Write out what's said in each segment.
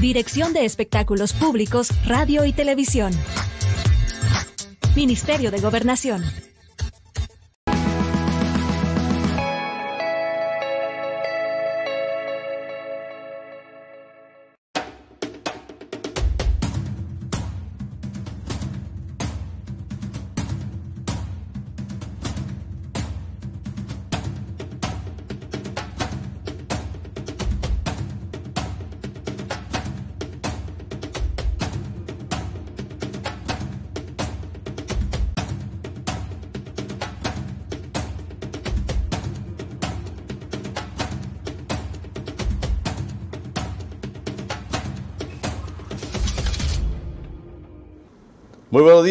Dirección de Espectáculos Públicos, Radio y Televisión. Ministerio de Gobernación.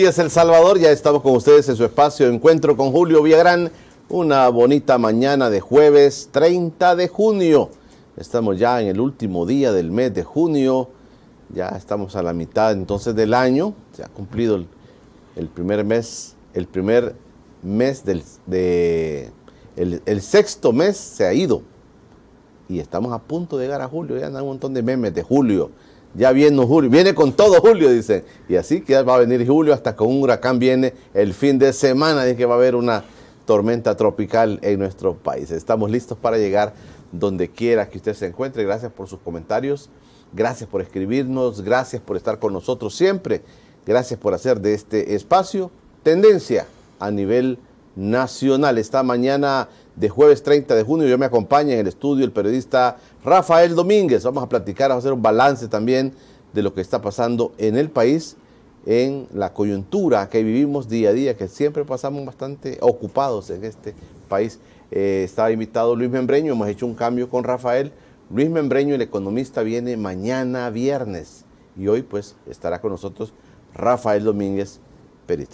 es El Salvador. Ya estamos con ustedes en su espacio Encuentro con Julio Villagrán. Una bonita mañana de jueves 30 de junio. Estamos ya en el último día del mes de junio. Ya estamos a la mitad entonces del año. Se ha cumplido el, primer mes, el primer mes del de, el, sexto mes se ha ido. Y estamos a punto de llegar a julio. Ya andan un montón de memes de julio ya viene Julio, viene con todo Julio, dicen. Y así que va a venir Julio hasta que un huracán viene el fin de semana, dice que va a haber una tormenta tropical en nuestro país. Estamos listos para llegar donde quiera que usted se encuentre. Gracias por sus comentarios, gracias por escribirnos, gracias por estar con nosotros siempre, gracias por hacer de este espacio tendencia a nivel nacional. Esta mañana de jueves 30 de junio yo me acompaña en el estudio el periodista Rafael Domínguez. Vamos a platicar, vamos a hacer un balance también de lo que está pasando en el país, en la coyuntura que vivimos día a día, que siempre pasamos bastante ocupados en este país. Eh, estaba invitado Luis Membreño, hemos hecho un cambio con Rafael. Luis Membreño, el economista, viene mañana viernes y hoy pues estará con nosotros Rafael Domínguez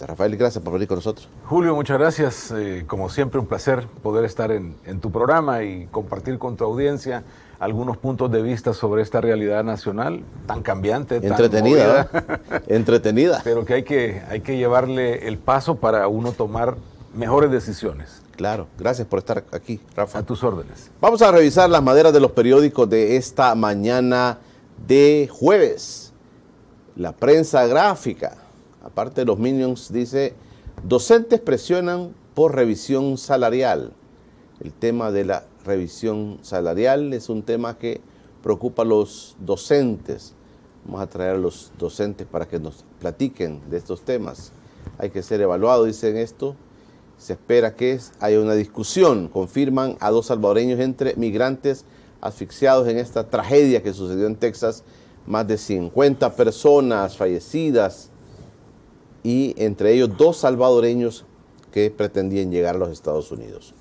Rafael, gracias por venir con nosotros. Julio, muchas gracias. Eh, como siempre, un placer poder estar en, tu programa y compartir con tu audiencia algunos puntos de vista sobre esta realidad nacional tan cambiante, entretenida, tan entretenida, pero que hay que hay que llevarle el paso para uno tomar mejores decisiones. Claro, gracias por estar aquí, Rafa. A tus órdenes. Vamos a revisar las maderas de los periódicos de esta mañana de jueves. La prensa gráfica aparte de los minions, dice, docentes presionan por revisión salarial. El tema de la revisión salarial es un tema que preocupa a los docentes. Vamos a traer a los docentes para que nos platiquen de estos temas. Hay que ser evaluado, dicen esto. Se espera que haya una discusión. Confirman a dos salvadoreños entre migrantes asfixiados en esta tragedia que sucedió en Texas. Más de 50 personas fallecidas y entre ellos dos salvadoreños que pretendían llegar a los Estados Unidos.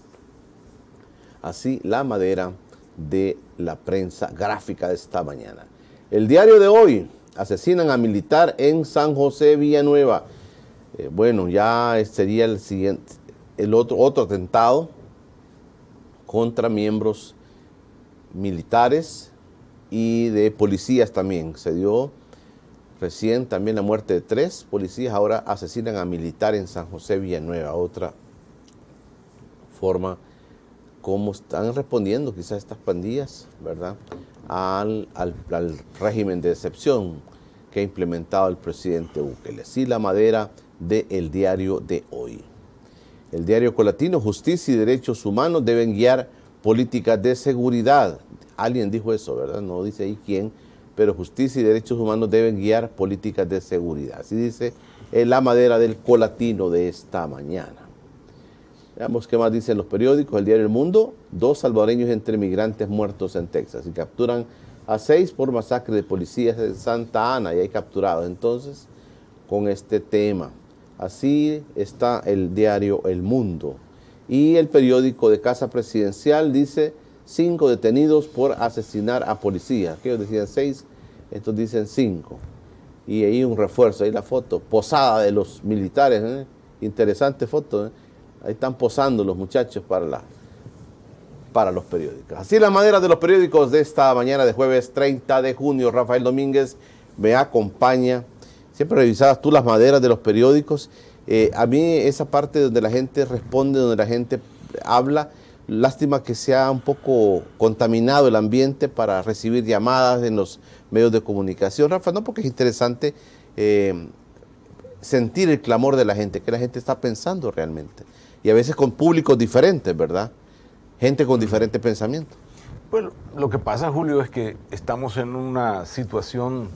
Así la madera de la prensa gráfica de esta mañana. El diario de hoy, asesinan a militar en San José Villanueva. Eh, bueno, ya sería el siguiente, el otro, otro atentado contra miembros militares y de policías también. Se dio Recién también la muerte de tres policías, ahora asesinan a militar en San José Villanueva. Otra forma como están respondiendo quizás estas pandillas, ¿verdad? Al, régimen de excepción que ha implementado el presidente Bukele. Sí, la madera del diario de hoy. El diario Colatino, justicia y derechos humanos deben guiar políticas de seguridad. Alguien dijo eso, ¿verdad? No dice ahí quién pero justicia y derechos humanos deben guiar políticas de seguridad. Así dice la madera del colatino de esta mañana. Veamos qué más dicen los periódicos. El diario El Mundo, dos salvadoreños entre migrantes muertos en Texas y capturan a seis por masacre de policías en Santa Ana y hay capturados entonces con este tema. Así está el diario El Mundo. Y el periódico de Casa Presidencial dice cinco detenidos por asesinar a policía. Aquellos decían seis, estos dicen cinco. Y ahí un refuerzo, ahí la foto, posada de los militares, ¿eh? interesante foto. ¿eh? Ahí están posando los muchachos para, la, para los periódicos. Así las maderas de los periódicos de esta mañana de jueves 30 de junio. Rafael Domínguez me acompaña. Siempre revisabas tú las maderas de los periódicos. Eh, a mí esa parte donde la gente responde, donde la gente habla, Lástima que se ha un poco contaminado el ambiente para recibir llamadas en los medios de comunicación, Rafa, no porque es interesante eh, sentir el clamor de la gente, que la gente está pensando realmente. Y a veces con públicos diferentes, ¿verdad? Gente con diferentes pensamientos. Bueno, lo que pasa, Julio, es que estamos en una situación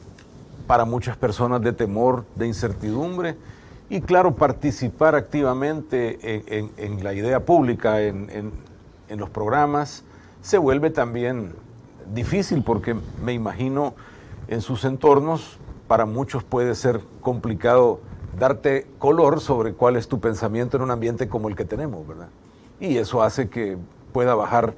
para muchas personas de temor, de incertidumbre. Y claro, participar activamente en la idea pública, en, en los programas, se vuelve también difícil porque me imagino en sus entornos para muchos puede ser complicado darte color sobre cuál es tu pensamiento en un ambiente como el que tenemos, ¿verdad? Y eso hace que pueda bajar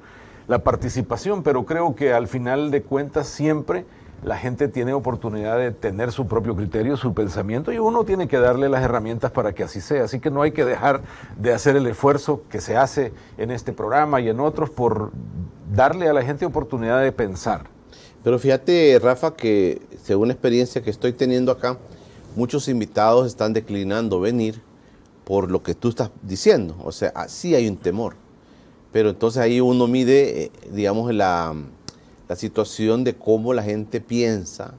la participación, pero creo que al final de cuentas siempre la gente tiene oportunidad de tener su propio criterio, su pensamiento, y uno tiene que darle las herramientas para que así sea. Así que no hay que dejar de hacer el esfuerzo que se hace en este programa y en otros por darle a la gente oportunidad de pensar. Pero fíjate, Rafa, que según la experiencia que estoy teniendo acá, muchos invitados están declinando venir por lo que tú estás diciendo. O sea, ah, sí hay un temor. Pero entonces ahí uno mide, eh, digamos, la la situación de cómo la gente piensa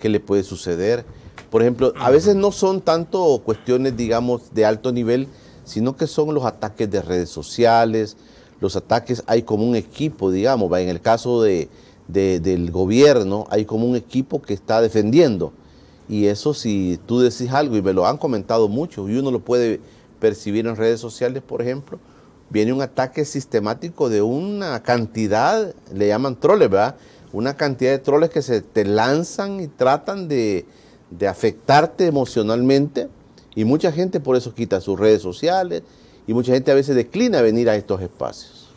que le puede suceder. Por ejemplo, a veces no son tanto cuestiones, digamos, de alto nivel, sino que son los ataques de redes sociales, los ataques, hay como un equipo, digamos, en el caso de, del gobierno, hay como un equipo que está defendiendo. Y eso si tú decís algo, y me lo han comentado muchos, y uno lo puede percibir en redes sociales, por ejemplo, viene un ataque sistemático de una cantidad, le llaman troles, ¿verdad? Una cantidad de troles que se te lanzan y tratan de, afectarte emocionalmente. Y mucha gente por eso quita sus redes sociales y mucha gente a veces declina venir a estos espacios.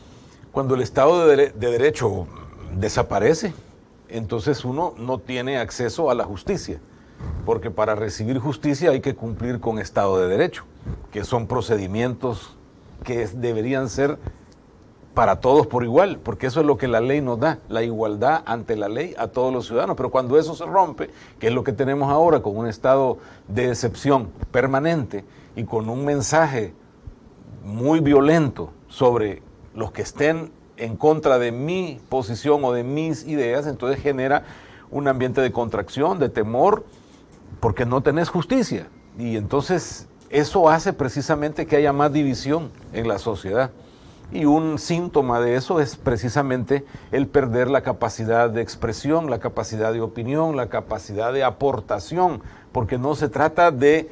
Cuando el Estado de, de Derecho desaparece, entonces uno no tiene acceso a la justicia, porque para recibir justicia hay que cumplir con Estado de Derecho, que son procedimientos que deberían ser para todos por igual, porque eso es lo que la ley nos da, la igualdad ante la ley a todos los ciudadanos. Pero cuando eso se rompe, que es lo que tenemos ahora con un estado de excepción permanente y con un mensaje muy violento sobre los que estén en contra de mi posición o de mis ideas, entonces genera un ambiente de contracción, de temor, porque no tenés justicia. Y entonces eso hace precisamente que haya más división en la sociedad. Y un síntoma de eso es precisamente el perder la capacidad de expresión, la capacidad de opinión, la capacidad de aportación, porque no se trata de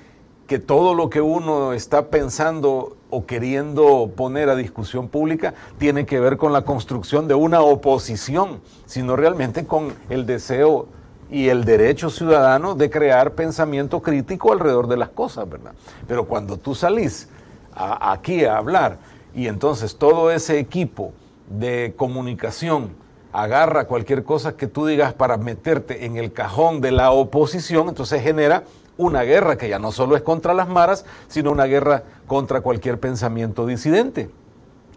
que todo lo que uno está pensando o queriendo poner a discusión pública tiene que ver con la construcción de una oposición, sino realmente con el deseo y el derecho ciudadano de crear pensamiento crítico alrededor de las cosas, ¿verdad? Pero cuando tú salís aquí a hablar y entonces todo ese equipo de comunicación agarra cualquier cosa que tú digas para meterte en el cajón de la oposición, entonces genera una guerra que ya no solo es contra las maras, sino una guerra contra cualquier pensamiento disidente.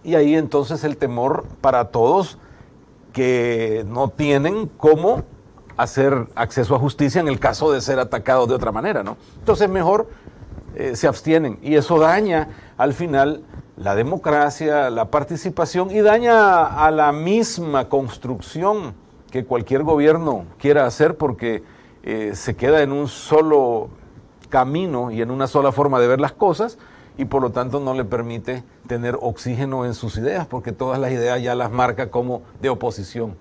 Y ahí entonces el temor para todos que no tienen cómo hacer acceso a justicia en el caso de ser atacado de otra manera, ¿no? Entonces mejor eh, se abstienen y eso daña al final la democracia, la participación y daña a la misma construcción que cualquier gobierno quiera hacer porque eh, se queda en un solo camino y en una sola forma de ver las cosas y por lo tanto no le permite tener oxígeno en sus ideas porque todas las ideas ya las marca como de oposición.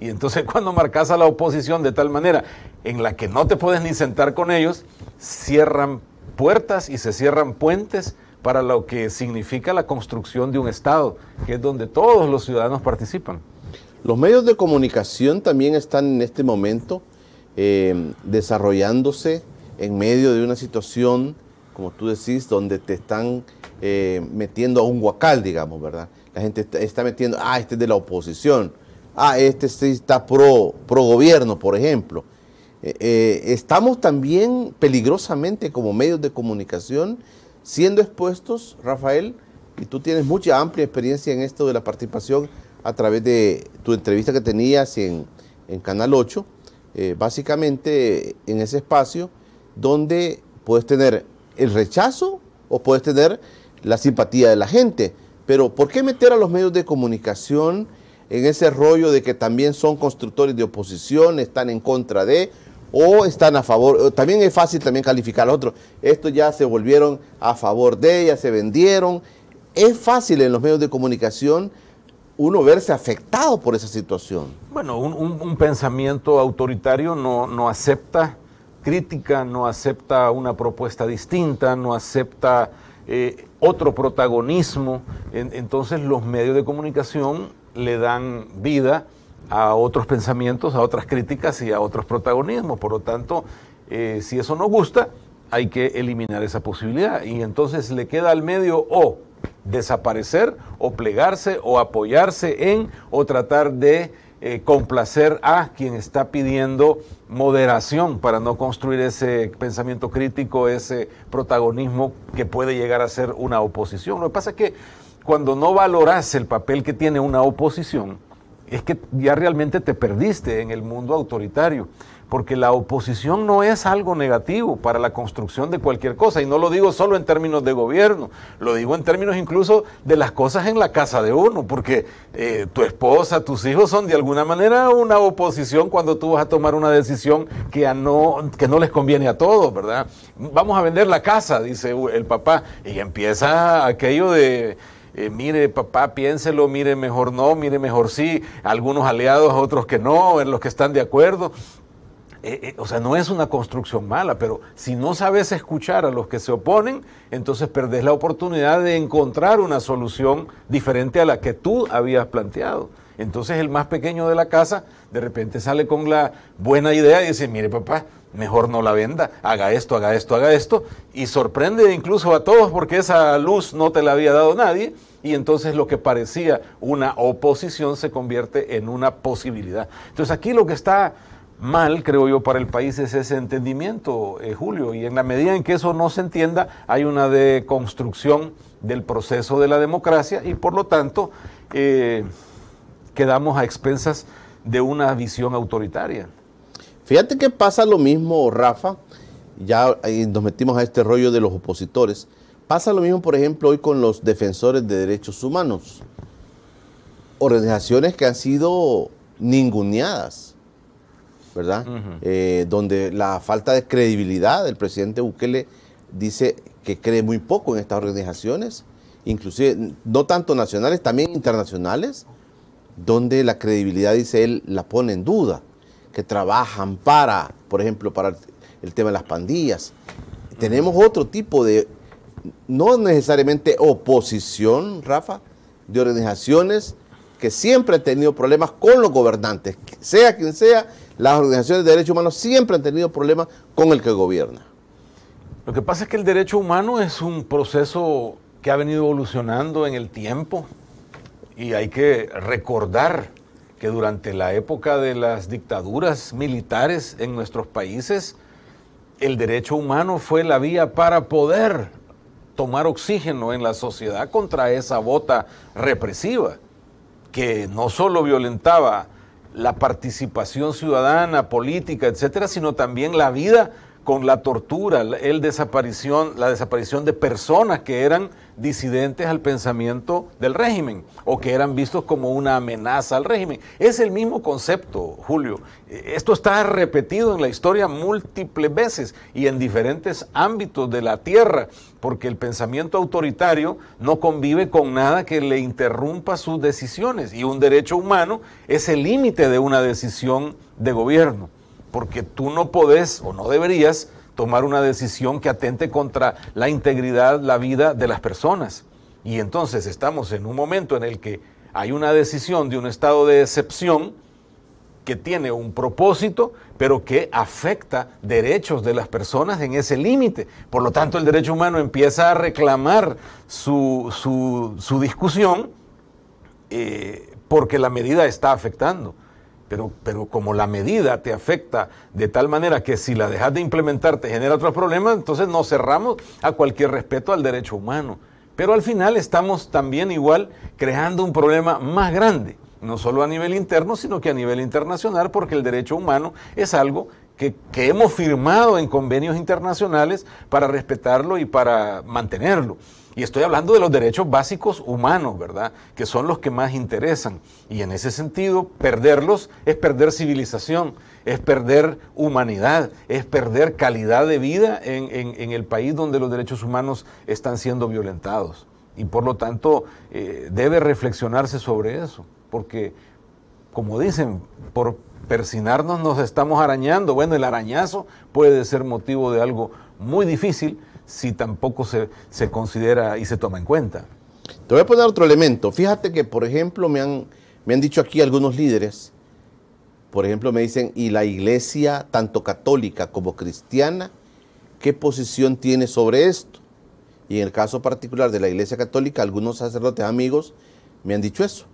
Y entonces cuando marcas a la oposición de tal manera en la que no te puedes ni sentar con ellos, cierran puertas y se cierran puentes para lo que significa la construcción de un Estado, que es donde todos los ciudadanos participan. Los medios de comunicación también están en este momento em, desarrollándose en medio de una situación, como tú decís, donde te están eh, metiendo a un huacal, digamos, ¿verdad? La gente está, está metiendo, ah, este es de la oposición ah, este sí está pro, pro gobierno, por ejemplo. Eh, eh, estamos también peligrosamente como medios de comunicación siendo expuestos, Rafael, y tú tienes mucha amplia experiencia en esto de la participación a través de tu entrevista que tenías en, Canal 8, eh, básicamente en ese espacio donde puedes tener el rechazo o puedes tener la simpatía de la gente. Pero ¿por qué meter a los medios de comunicación? en ese rollo de que también son constructores de oposición, están en contra de o están a favor, también es fácil también calificar a los otros, estos ya se volvieron a favor de, ya se vendieron, es fácil en los medios de comunicación uno verse afectado por esa situación. Bueno, un, pensamiento autoritario no, no acepta crítica, no acepta una propuesta distinta, no acepta eh, otro protagonismo. entonces los medios de comunicación le dan vida a otros pensamientos, a otras críticas y a otros protagonismos. Por lo tanto, eh, si eso no gusta, hay que eliminar esa posibilidad. Y entonces le queda al medio o desaparecer, o plegarse, o apoyarse en, o tratar de eh, complacer a quien está pidiendo moderación para no construir ese pensamiento crítico, ese protagonismo que puede llegar a ser una oposición. Lo que pasa es que cuando no valoras el papel que tiene una oposición, es que ya realmente te perdiste en el mundo autoritario, porque la oposición no es algo negativo para la construcción de cualquier cosa, y no lo digo solo en términos de gobierno, lo digo en términos incluso de las cosas en la casa de uno, porque eh, tu esposa, tus hijos son de alguna manera una oposición cuando tú vas a tomar una decisión que, no, que no les conviene a todos, ¿verdad? Vamos a vender la casa, dice el papá, y empieza aquello de eh, mire papá, piénselo, mire mejor no, mire mejor sí, algunos aliados, otros que no, en los que están de acuerdo. Eh, eh, o sea, no es una construcción mala, pero si no sabes escuchar a los que se oponen, entonces perdés la oportunidad de encontrar una solución diferente a la que tú habías planteado. Entonces el más pequeño de la casa de repente sale con la buena idea y dice, mire papá, mejor no la venda, haga esto, haga esto, haga esto, y sorprende incluso a todos porque esa luz no te la había dado nadie, y entonces lo que parecía una oposición se convierte en una posibilidad. Entonces aquí lo que está mal, creo yo, para el país es ese entendimiento, eh, Julio, y en la medida en que eso no se entienda, hay una deconstrucción del proceso de la democracia y por lo tanto... Eh, quedamos a expensas de una visión autoritaria. Fíjate que pasa lo mismo, Rafa, ya eh, nos metimos a este rollo de los opositores. Pasa lo mismo, por ejemplo, hoy con los defensores de derechos humanos. Organizaciones que han sido ninguneadas, ¿verdad? Eh, donde la falta de credibilidad del presidente Bukele dice que cree muy poco en estas organizaciones, inclusive no tanto nacionales, también internacionales, donde la credibilidad, dice él, la pone en duda, que trabajan para, por ejemplo, para el tema de las pandillas. Tenemos otro tipo de, no necesariamente oposición, Rafa, de organizaciones que siempre han tenido problemas con los gobernantes. Sea quien sea, las organizaciones de derechos humanos siempre han tenido problemas con el que gobierna. Lo que pasa es que el derecho humano es un proceso que ha venido evolucionando en el tiempo y hay que recordar que durante la época de las dictaduras militares en nuestros países, el derecho humano fue la vía para poder tomar oxígeno en la sociedad contra esa bota represiva, que no solo violentaba la participación ciudadana, política, etcétera, sino también la vida con la tortura, el desaparición, la desaparición de personas que eran disidentes al pensamiento del régimen o que eran vistos como una amenaza al régimen. Es el mismo concepto, Julio. Eh, esto está repetido en la historia múltiples veces y en diferentes ámbitos de la tierra, porque el pensamiento autoritario no convive con nada que le interrumpa sus decisiones y un derecho humano es el límite de una decisión de gobierno porque tú no podés o no deberías tomar una decisión que atente contra la integridad, la vida de las personas. Y entonces estamos en un momento en el que hay una decisión de un estado de excepción que tiene un propósito, pero que afecta derechos de las personas en ese límite. Por lo tanto, el derecho humano empieza a reclamar su, discusión eh, porque la medida está afectando. Pero, como la medida te afecta de tal manera que si la dejas de implementar te genera otros problemas, entonces nos cerramos a cualquier respeto al derecho humano. Pero al final estamos también igual creando un problema más grande, no solo a nivel interno, sino que a nivel internacional, porque el derecho humano es algo que hemos firmado en convenios internacionales para respetarlo y para mantenerlo. Y estoy hablando de los derechos básicos humanos, ¿verdad? Que son los que más interesan. Y en ese sentido, perderlos es perder civilización, es perder humanidad, es perder calidad de vida en, el país donde los derechos humanos están siendo violentados. Y por lo tanto, eh, debe reflexionarse sobre eso, porque, como dicen, por persinarnos nos estamos arañando. Bueno, el arañazo puede ser motivo de algo muy difícil, si tampoco se, considera y se toma en cuenta. Te voy a poner otro elemento. Fíjate que, por ejemplo, me han, me han dicho aquí algunos líderes, por ejemplo, me dicen, ¿y la iglesia, tanto católica como cristiana, qué posición tiene sobre esto? Y en el caso particular de la iglesia católica, algunos sacerdotes amigos me han dicho eso,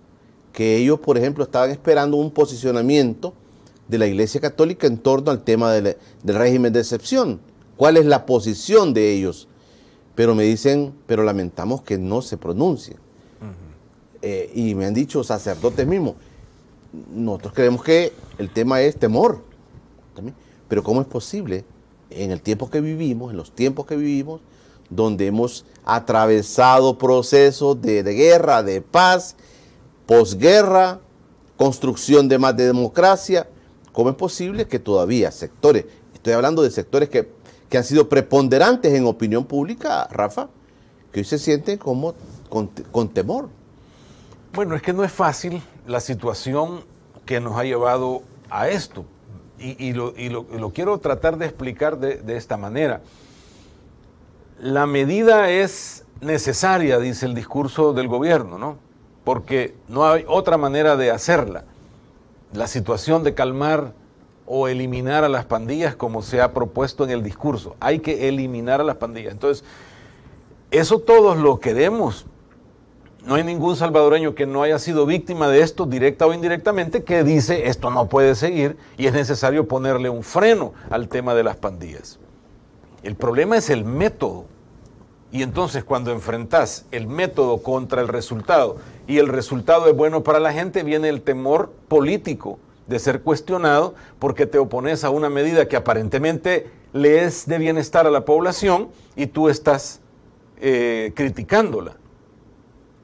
que ellos, por ejemplo, estaban esperando un posicionamiento de la iglesia católica en torno al tema del, del régimen de excepción cuál es la posición de ellos. Pero me dicen, pero lamentamos que no se pronuncien. Eh, y me han dicho sacerdotes mismos, nosotros creemos que el tema es temor. Pero ¿cómo es posible en el tiempo que vivimos, en los tiempos que vivimos, donde hemos atravesado procesos de, de guerra, de paz, posguerra, construcción de más democracia, ¿cómo es posible que todavía sectores, estoy hablando de sectores que que han sido preponderantes en opinión pública, Rafa, que hoy se sienten como con, temor. Bueno, es que no es fácil la situación que nos ha llevado a esto. Y, lo, quiero tratar de explicar de, de esta manera. La medida es necesaria, dice el discurso del gobierno, ¿no? Porque no hay otra manera de hacerla. La situación de calmar o eliminar a las pandillas como se ha propuesto en el discurso. Hay que eliminar a las pandillas. Entonces, eso todos lo queremos. No hay ningún salvadoreño que no haya sido víctima de esto, directa o indirectamente, que dice esto no puede seguir y es necesario ponerle un freno al tema de las pandillas. El problema es el método. Y entonces cuando enfrentás el método contra el resultado y el resultado es bueno para la gente, viene el temor político de ser cuestionado porque te opones a una medida que aparentemente le es de bienestar a la población y tú estás eh, criticándola.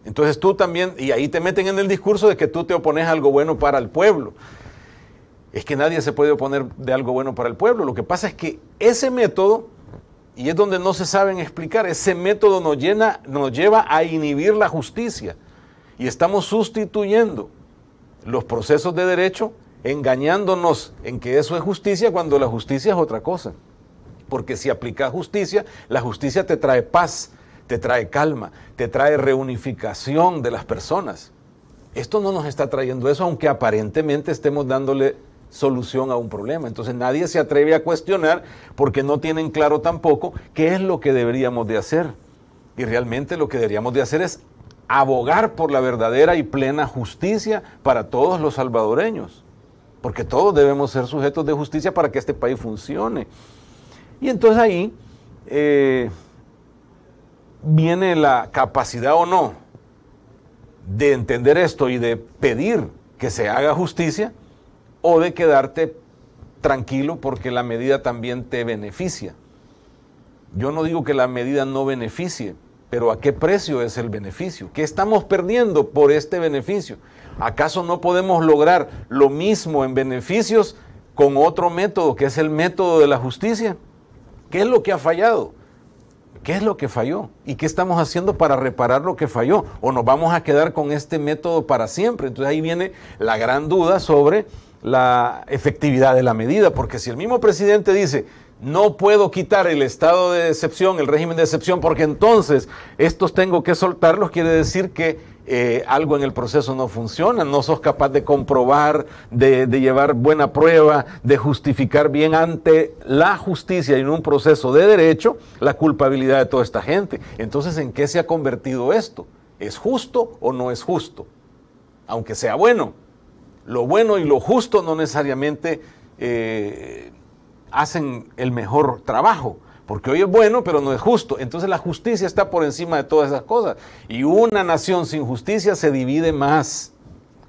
Entonces tú también, y ahí te meten en el discurso de que tú te opones a algo bueno para el pueblo. Es que nadie se puede oponer de algo bueno para el pueblo. Lo que pasa es que ese método, y es donde no se saben explicar, ese método nos, llena, nos lleva a inhibir la justicia. Y estamos sustituyendo los procesos de derecho engañándonos en que eso es justicia cuando la justicia es otra cosa. Porque si aplicas justicia, la justicia te trae paz, te trae calma, te trae reunificación de las personas. Esto no nos está trayendo eso, aunque aparentemente estemos dándole solución a un problema. Entonces nadie se atreve a cuestionar porque no tienen claro tampoco qué es lo que deberíamos de hacer. Y realmente lo que deberíamos de hacer es abogar por la verdadera y plena justicia para todos los salvadoreños porque todos debemos ser sujetos de justicia para que este país funcione. Y entonces ahí eh, viene la capacidad o no de entender esto y de pedir que se haga justicia o de quedarte tranquilo porque la medida también te beneficia. Yo no digo que la medida no beneficie, pero ¿a qué precio es el beneficio? ¿Qué estamos perdiendo por este beneficio? ¿Acaso no podemos lograr lo mismo en beneficios con otro método, que es el método de la justicia? ¿Qué es lo que ha fallado? ¿Qué es lo que falló? ¿Y qué estamos haciendo para reparar lo que falló? ¿O nos vamos a quedar con este método para siempre? Entonces ahí viene la gran duda sobre la efectividad de la medida, porque si el mismo presidente dice, no puedo quitar el estado de excepción, el régimen de excepción, porque entonces estos tengo que soltarlos, quiere decir que eh, algo en el proceso no funciona, no sos capaz de comprobar, de, llevar buena prueba, de justificar bien ante la justicia y en un proceso de derecho la culpabilidad de toda esta gente. Entonces, ¿en qué se ha convertido esto? ¿Es justo o no es justo? Aunque sea bueno. Lo bueno y lo justo no necesariamente eh, hacen el mejor trabajo porque hoy es bueno, pero no es justo. Entonces la justicia está por encima de todas esas cosas. Y una nación sin justicia se divide más.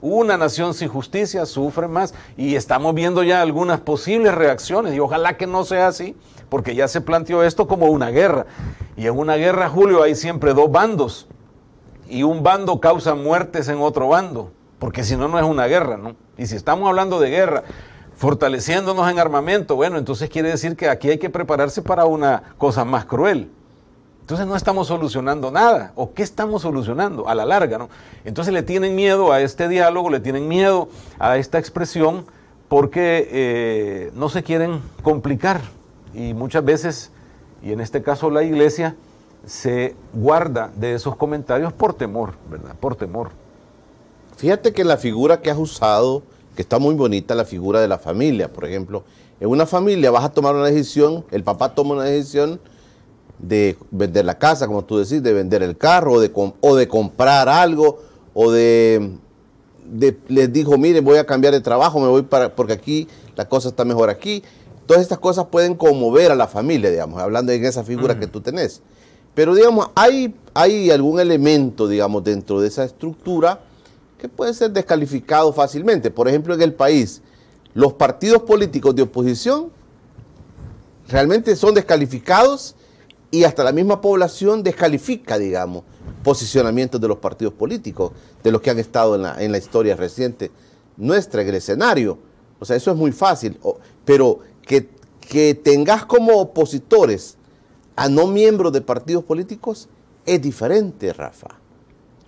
Una nación sin justicia sufre más. Y estamos viendo ya algunas posibles reacciones. Y ojalá que no sea así, porque ya se planteó esto como una guerra. Y en una guerra, Julio, hay siempre dos bandos. Y un bando causa muertes en otro bando. Porque si no, no es una guerra, ¿no? Y si estamos hablando de guerra, fortaleciéndonos en armamento. Bueno, entonces quiere decir que aquí hay que prepararse para una cosa más cruel. Entonces no estamos solucionando nada. ¿O qué estamos solucionando? A la larga, ¿no? Entonces le tienen miedo a este diálogo, le tienen miedo a esta expresión porque eh, no se quieren complicar. Y muchas veces, y en este caso la iglesia, se guarda de esos comentarios por temor, ¿verdad? Por temor. Fíjate que la figura que has usado está muy bonita la figura de la familia. Por ejemplo, en una familia vas a tomar una decisión, el papá toma una decisión de vender la casa, como tú decís, de vender el carro, o de, o de comprar algo, o de, les dijo, mire, voy a cambiar de trabajo, me voy para, porque aquí la cosa está mejor aquí. Todas estas cosas pueden conmover a la familia, digamos, hablando en esa figura que tú tenés. Pero digamos, hay, hay algún elemento, digamos, dentro de esa estructura que puede ser descalificado fácilmente. Por ejemplo, en el país, los partidos políticos de oposición realmente son descalificados y hasta la misma población descalifica, digamos, posicionamientos de los partidos políticos, de los que han estado en la, historia reciente nuestra, en el escenario. O sea, eso es muy fácil, pero que, que tengas como opositores a no miembros de partidos políticos es diferente, Rafa.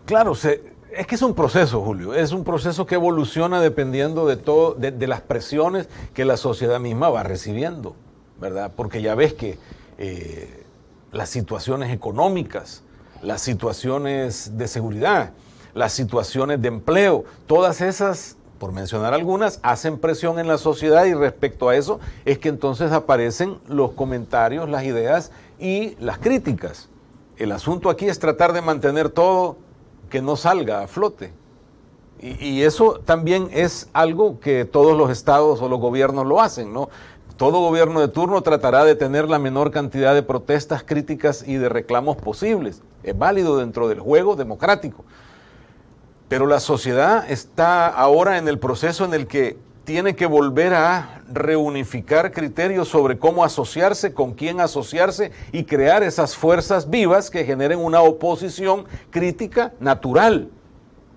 Claro, se, es que es un proceso, Julio, es un proceso que evoluciona dependiendo de todo, de, las presiones que la sociedad misma va recibiendo, ¿verdad? Porque ya ves que eh, las situaciones económicas, las situaciones de seguridad, las situaciones de empleo, todas esas, por mencionar algunas, hacen presión en la sociedad y respecto a eso es que entonces aparecen los comentarios, las ideas y las críticas. El asunto aquí es tratar de mantener todo que no salga a flote. Y, eso también es algo que todos los estados o los gobiernos lo hacen, ¿no? Todo gobierno de turno tratará de tener la menor cantidad de protestas, críticas y de reclamos posibles. Es válido dentro del juego democrático. Pero la sociedad está ahora en el proceso en el que tiene que volver a reunificar criterios sobre cómo asociarse, con quién asociarse y crear esas fuerzas vivas que generen una oposición crítica natural.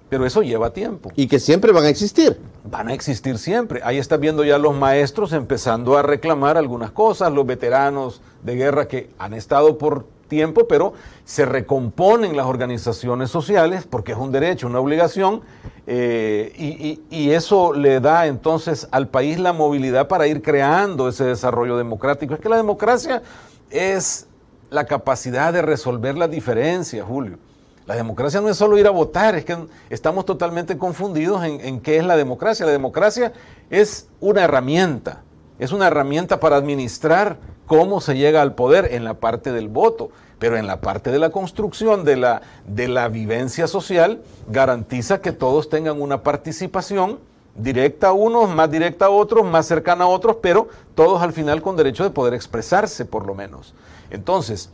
Pero eso lleva tiempo. Y que siempre van a existir. Van a existir siempre. Ahí está viendo ya los maestros empezando a reclamar algunas cosas, los veteranos de guerra que han estado por tiempo, pero se recomponen las organizaciones sociales porque es un derecho, una obligación, eh, y, eso le da entonces al país la movilidad para ir creando ese desarrollo democrático. Es que la democracia es la capacidad de resolver las diferencias, Julio. La democracia no es solo ir a votar, es que estamos totalmente confundidos en, en qué es la democracia. La democracia es una herramienta, es una herramienta para administrar cómo se llega al poder en la parte del voto, pero en la parte de la construcción de la, de la vivencia social garantiza que todos tengan una participación directa a unos, más directa a otros, más cercana a otros, pero todos al final con derecho de poder expresarse por lo menos. Entonces,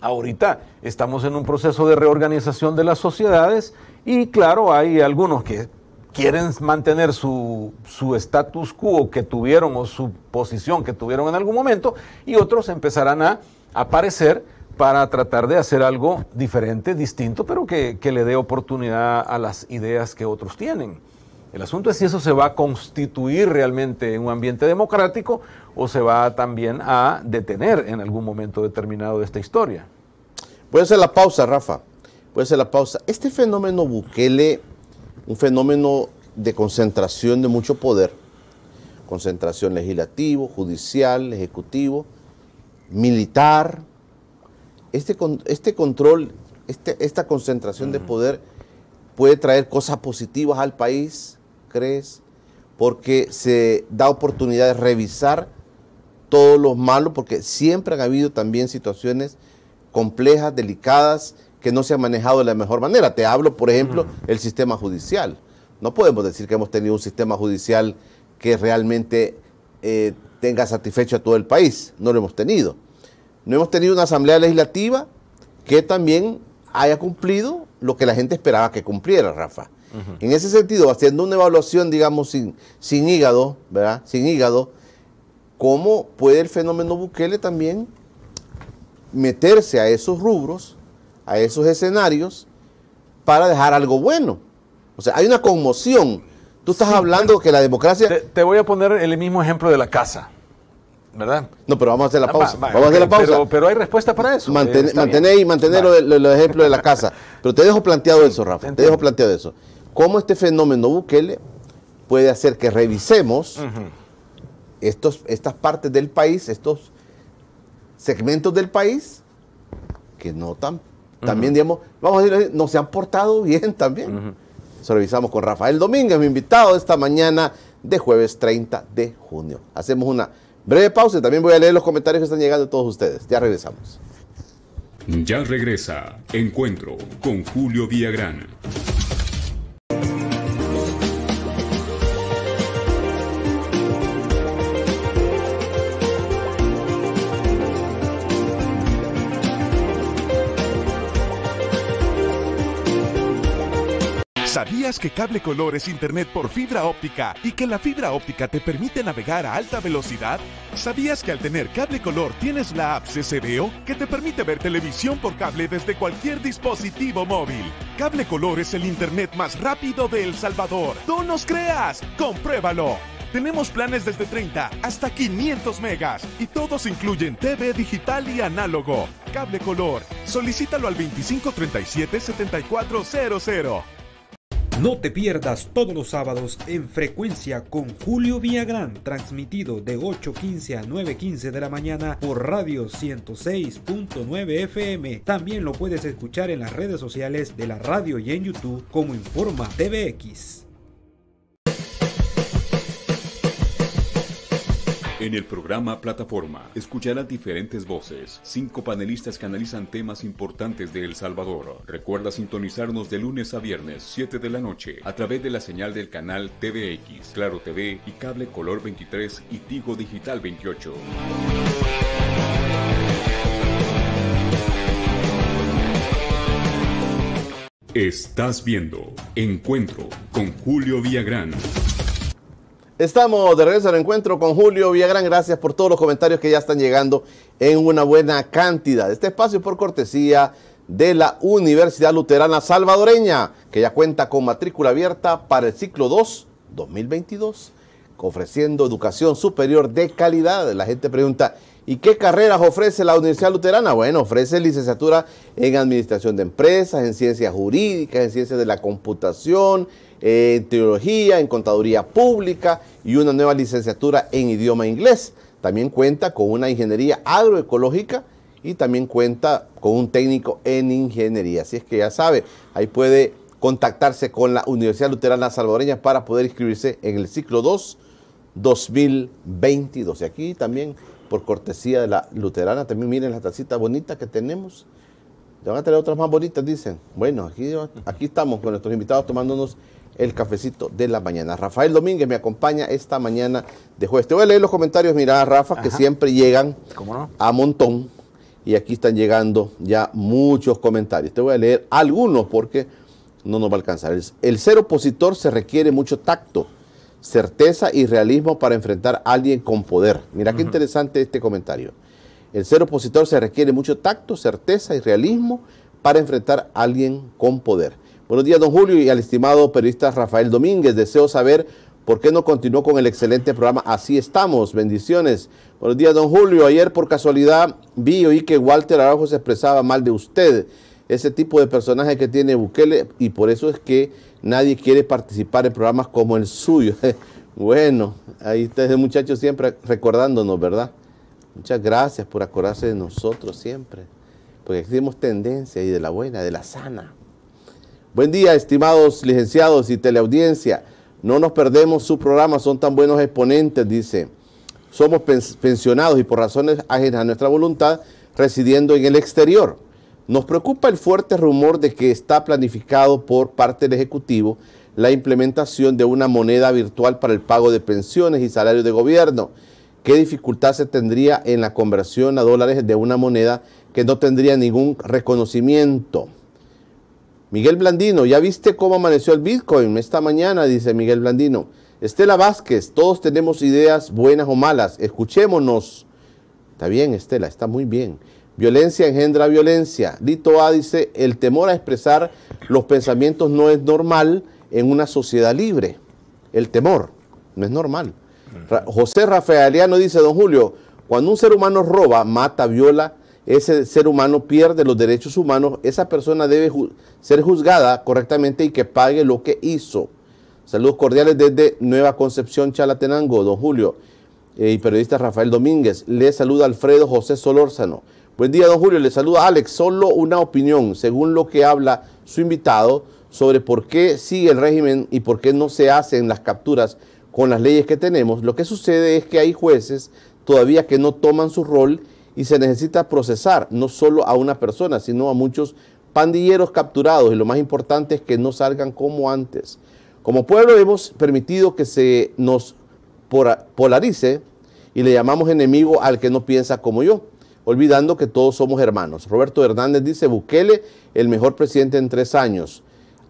ahorita estamos en un proceso de reorganización de las sociedades y claro, hay algunos que quieren mantener su, status quo que tuvieron o su posición que tuvieron en algún momento y otros empezarán a aparecer para tratar de hacer algo diferente, distinto, pero que, que le dé oportunidad a las ideas que otros tienen. El asunto es si eso se va a constituir realmente en un ambiente democrático o se va también a detener en algún momento determinado de esta historia. Puede ser la pausa, Rafa. Puede ser la pausa. Este fenómeno Bukele un fenómeno de concentración de mucho poder, concentración legislativo, judicial, ejecutivo, militar. Este, este control, este, esta concentración de poder puede traer cosas positivas al país, ¿crees? Porque se da oportunidad de revisar todos los malos, porque siempre han habido también situaciones complejas, delicadas, que no se ha manejado de la mejor manera. Te hablo, por ejemplo, mm. el sistema judicial. No podemos decir que hemos tenido un sistema judicial que realmente eh, tenga satisfecho a todo el país. No lo hemos tenido. No hemos tenido una asamblea legislativa que también haya cumplido lo que la gente esperaba que cumpliera, Rafa. En ese sentido, haciendo una evaluación, digamos, sin hígado, ¿verdad? Sin hígado, ¿cómo puede el fenómeno Bukele también meterse a esos rubros a esos escenarios para dejar algo bueno. O sea, hay una conmoción. Tú estás hablando que la democracia... Te, voy a poner el mismo ejemplo de la casa. ¿verdad? No, pero vamos a hacer la ah, pausa. vamos a hacer la pausa. Pero, hay respuesta para eso. Mantener y mantener los ejemplos de la casa. Pero te dejo planteado eso, Rafa. Te dejo planteado eso. ¿Cómo este fenómeno Bukele puede hacer que revisemos estos, estas partes del país, estos segmentos del país que no tan también, digamos, vamos a decir, eh, nos se han portado bien también. Uh revisamos con Rafael Domínguez, mi invitado esta mañana de jueves 30 de junio. Hacemos una breve pausa y también voy a leer los comentarios que están llegando todos ustedes. Ya regresamos. Ya regresa Encuentro con Julio Villagrana Sabías que cable color es internet por fibra óptica y que la fibra óptica te permite navegar a alta velocidad. Sabías que al tener cable color tienes la app CCBO que te permite ver televisión por cable desde cualquier dispositivo móvil. Cable color es el internet más rápido de El Salvador. No nos creas, compruébalo. Tenemos planes desde 30 hasta 500 megas y todos incluyen TV digital y análogo. Cable color. Solicítalo al 2537-7400. No te pierdas todos los sábados en frecuencia con Julio Villagrán, transmitido de 8.15 a 9.15 de la mañana por Radio 106.9 FM. También lo puedes escuchar en las redes sociales de la radio y en YouTube como Informa TVX. En el programa Plataforma escucharás diferentes voces. Cinco panelistas que analizan temas importantes de El Salvador. Recuerda sintonizarnos de lunes a viernes, 7 de la noche, a través de la señal del canal TVX, Claro TV y Cable Color 23 y Tigo Digital 28. Estás viendo Encuentro con Julio Villagrán. Estamos de regreso al encuentro con Julio Villagrán. Gracias por todos los comentarios que ya están llegando en una buena cantidad. Este espacio por cortesía de la Universidad Luterana Salvadoreña, que ya cuenta con matrícula abierta para el ciclo 2 2022, ofreciendo educación superior de calidad. La gente pregunta, ¿y qué carreras ofrece la Universidad Luterana? Bueno, ofrece licenciatura en Administración de Empresas, en Ciencias Jurídicas, en Ciencias de la Computación, en teología, en contaduría pública y una nueva licenciatura en idioma inglés. También cuenta con una ingeniería agroecológica y también cuenta con un técnico en ingeniería. Así es que ya sabe, ahí puede contactarse con la Universidad Luterana Salvadoreña para poder inscribirse en el ciclo 2 2022. Y aquí también, por cortesía de la Luterana, también miren la tacita bonita que tenemos. Ya van a tener otras más bonitas, dicen. Bueno, aquí, aquí estamos con nuestros invitados tomándonos el cafecito de la mañana. Rafael Domínguez me acompaña esta mañana de jueves. Te voy a leer los comentarios, mira, Rafa, que siempre llegan a montón. Y aquí están llegando ya muchos comentarios. Te voy a leer algunos porque no nos va a alcanzar. El, ser opositor se requiere mucho tacto, certeza y realismo para enfrentar a alguien con poder. Mira qué interesante este comentario. El ser opositor se requiere mucho tacto, certeza y realismo para enfrentar a alguien con poder. Buenos días, don Julio, y al estimado periodista Rafael Domínguez. Deseo saber por qué no continuó con el excelente programa Así estamos. Bendiciones. Buenos días, don Julio. Ayer, por casualidad, vi y oí que Walter Araujo se expresaba mal de usted. Ese tipo de personaje que tiene Bukele, y por eso es que nadie quiere participar en programas como el suyo. bueno, ahí está muchachos siempre recordándonos, ¿verdad? Muchas gracias por acordarse de nosotros siempre, porque tenemos tendencia y de la buena, de la sana. Buen día, estimados licenciados y teleaudiencia. No nos perdemos su programa, son tan buenos exponentes, dice. Somos pensionados y por razones ajenas a nuestra voluntad, residiendo en el exterior. Nos preocupa el fuerte rumor de que está planificado por parte del Ejecutivo la implementación de una moneda virtual para el pago de pensiones y salarios de gobierno. ¿Qué dificultad se tendría en la conversión a dólares de una moneda que no tendría ningún reconocimiento? Miguel Blandino, ¿ya viste cómo amaneció el Bitcoin esta mañana? Dice Miguel Blandino. Estela Vázquez, todos tenemos ideas buenas o malas, escuchémonos. Está bien, Estela, está muy bien. Violencia engendra violencia. Lito A dice, el temor a expresar los pensamientos no es normal en una sociedad libre. El temor no es normal. José Rafaeliano dice, don Julio, cuando un ser humano roba, mata, viola, ese ser humano pierde los derechos humanos, esa persona debe ser juzgada correctamente y que pague lo que hizo. Saludos cordiales desde Nueva Concepción, Chalatenango, don Julio eh, y periodista Rafael Domínguez. Le saluda Alfredo José Solórzano. Buen día, don Julio. Le saluda Alex. Solo una opinión, según lo que habla su invitado, sobre por qué sigue el régimen y por qué no se hacen las capturas con las leyes que tenemos. Lo que sucede es que hay jueces todavía que no toman su rol y se necesita procesar no solo a una persona, sino a muchos pandilleros capturados y lo más importante es que no salgan como antes. Como pueblo hemos permitido que se nos polarice y le llamamos enemigo al que no piensa como yo, olvidando que todos somos hermanos. Roberto Hernández dice, Bukele, el mejor presidente en tres años,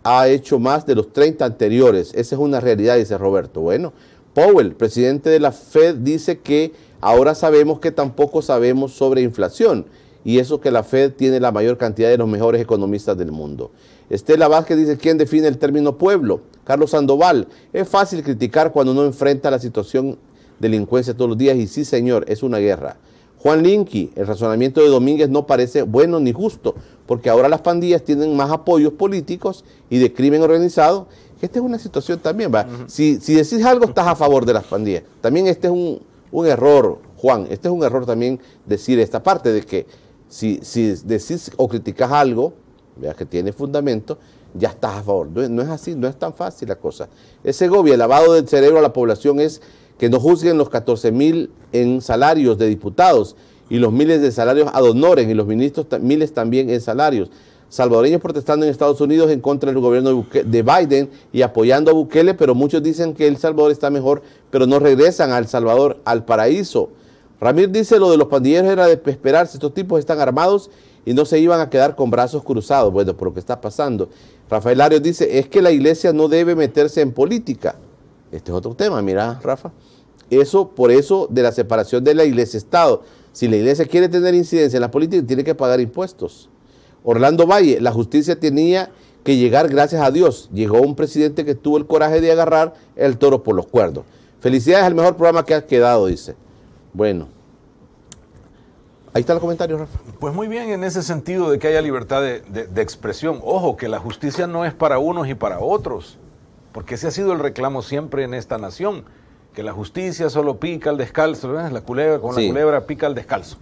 ha hecho más de los 30 anteriores. Esa es una realidad, dice Roberto. Bueno, Powell, presidente de la Fed, dice que Ahora sabemos que tampoco sabemos sobre inflación y eso que la Fed tiene la mayor cantidad de los mejores economistas del mundo. Estela Vázquez dice, ¿quién define el término pueblo? Carlos Sandoval, es fácil criticar cuando uno enfrenta la situación delincuencia todos los días y sí señor, es una guerra. Juan Linky, el razonamiento de Domínguez no parece bueno ni justo, porque ahora las pandillas tienen más apoyos políticos y de crimen organizado, esta es una situación también, ¿va? si, si decís algo, estás a favor de las pandillas. También este es un, un error, Juan, este es un error también decir esta parte de que si, si decís o criticas algo, vea que tiene fundamento, ya estás a favor. No, es así, no es tan fácil la cosa. Ese gobierno, el lavado del cerebro a la población es que no juzguen los 14 mil en salarios de diputados y los miles de salarios ad honorem y los ministros miles también en salarios salvadoreños protestando en Estados Unidos en contra del gobierno de Biden y apoyando a Bukele, pero muchos dicen que El Salvador está mejor, pero no regresan al Salvador, al paraíso. Ramir dice lo de los pandilleros era de esperarse, estos tipos están armados y no se iban a quedar con brazos cruzados, bueno, por lo que está pasando. Rafael Arios dice, es que la iglesia no debe meterse en política. Este es otro tema, mira, Rafa. Eso, por eso, de la separación de la iglesia-estado. Si la iglesia quiere tener incidencia en la política, tiene que pagar impuestos. Orlando Valle, la justicia tenía que llegar gracias a Dios. Llegó un presidente que tuvo el coraje de agarrar el toro por los cuerdos. Felicidades al mejor programa que ha quedado, dice. Bueno. Ahí está el comentario, Rafa. Pues muy bien en ese sentido de que haya libertad de, expresión. Ojo, que la justicia no es para unos y para otros, porque ese ha sido el reclamo siempre en esta nación, que la justicia solo pica al descalzo, La culebra con la culebra pica al descalzo.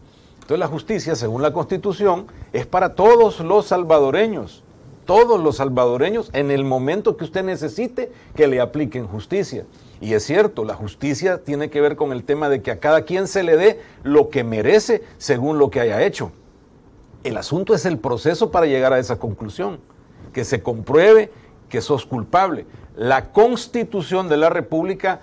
Entonces la justicia, según la Constitución, es para todos los salvadoreños, todos los salvadoreños en el momento que usted necesite que le apliquen justicia. Y es cierto, la justicia tiene que ver con el tema de que a cada quien se le dé lo que merece según lo que haya hecho. El asunto es el proceso para llegar a esa conclusión, que se compruebe que sos culpable. La constitución de la República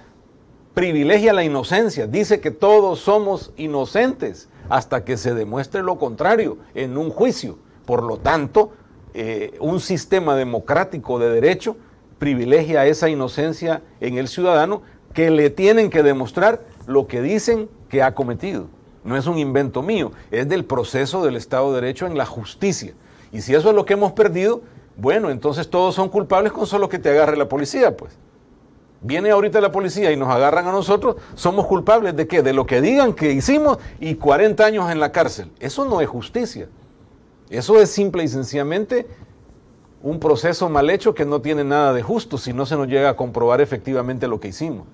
privilegia la inocencia, dice que todos somos inocentes hasta que se demuestre lo contrario en un juicio. Por lo tanto, eh, un sistema democrático de derecho privilegia esa inocencia en el ciudadano que le tienen que demostrar lo que dicen que ha cometido. No es un invento mío, es del proceso del Estado de Derecho en la justicia. Y si eso es lo que hemos perdido, bueno, entonces todos son culpables con solo que te agarre la policía, pues. Viene ahorita la policía y nos agarran a nosotros, somos culpables de qué? De lo que digan que hicimos y 40 años en la cárcel. Eso no es justicia. Eso es simple y sencillamente un proceso mal hecho que no tiene nada de justo si no se nos llega a comprobar efectivamente lo que hicimos.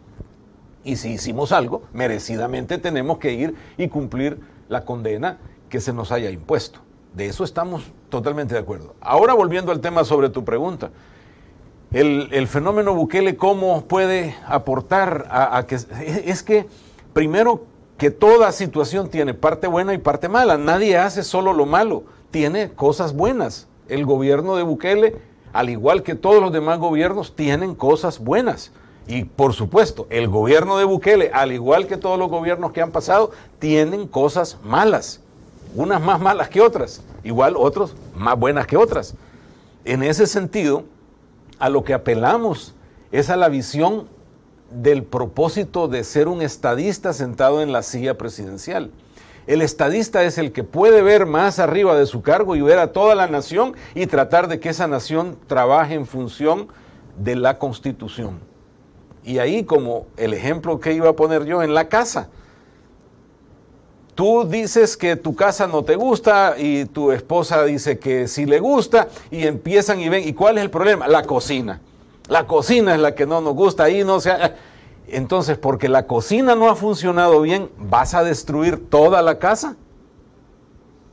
Y si hicimos algo, merecidamente tenemos que ir y cumplir la condena que se nos haya impuesto. De eso estamos totalmente de acuerdo. Ahora volviendo al tema sobre tu pregunta el, fenómeno Bukele, cómo puede aportar a, que... Es, es que, primero, que toda situación tiene parte buena y parte mala. Nadie hace solo lo malo, tiene cosas buenas. El gobierno de Bukele, al igual que todos los demás gobiernos, tienen cosas buenas. Y por supuesto, el gobierno de Bukele, al igual que todos los gobiernos que han pasado, tienen cosas malas. Unas más malas que otras, igual otros más buenas que otras. En ese sentido, a lo que apelamos es a la visión del propósito de ser un estadista sentado en la silla presidencial. El estadista es el que puede ver más arriba de su cargo y ver a toda la nación y tratar de que esa nación trabaje en función de la constitución. Y ahí como el ejemplo que iba a poner yo en la casa, Tú dices que tu casa no te gusta y tu esposa dice que sí le gusta y empiezan y ven. ¿Y cuál es el problema? La cocina. La cocina es la que no nos gusta, ahí no sea Entonces, porque la cocina no ha funcionado bien, ¿vas a destruir toda la casa?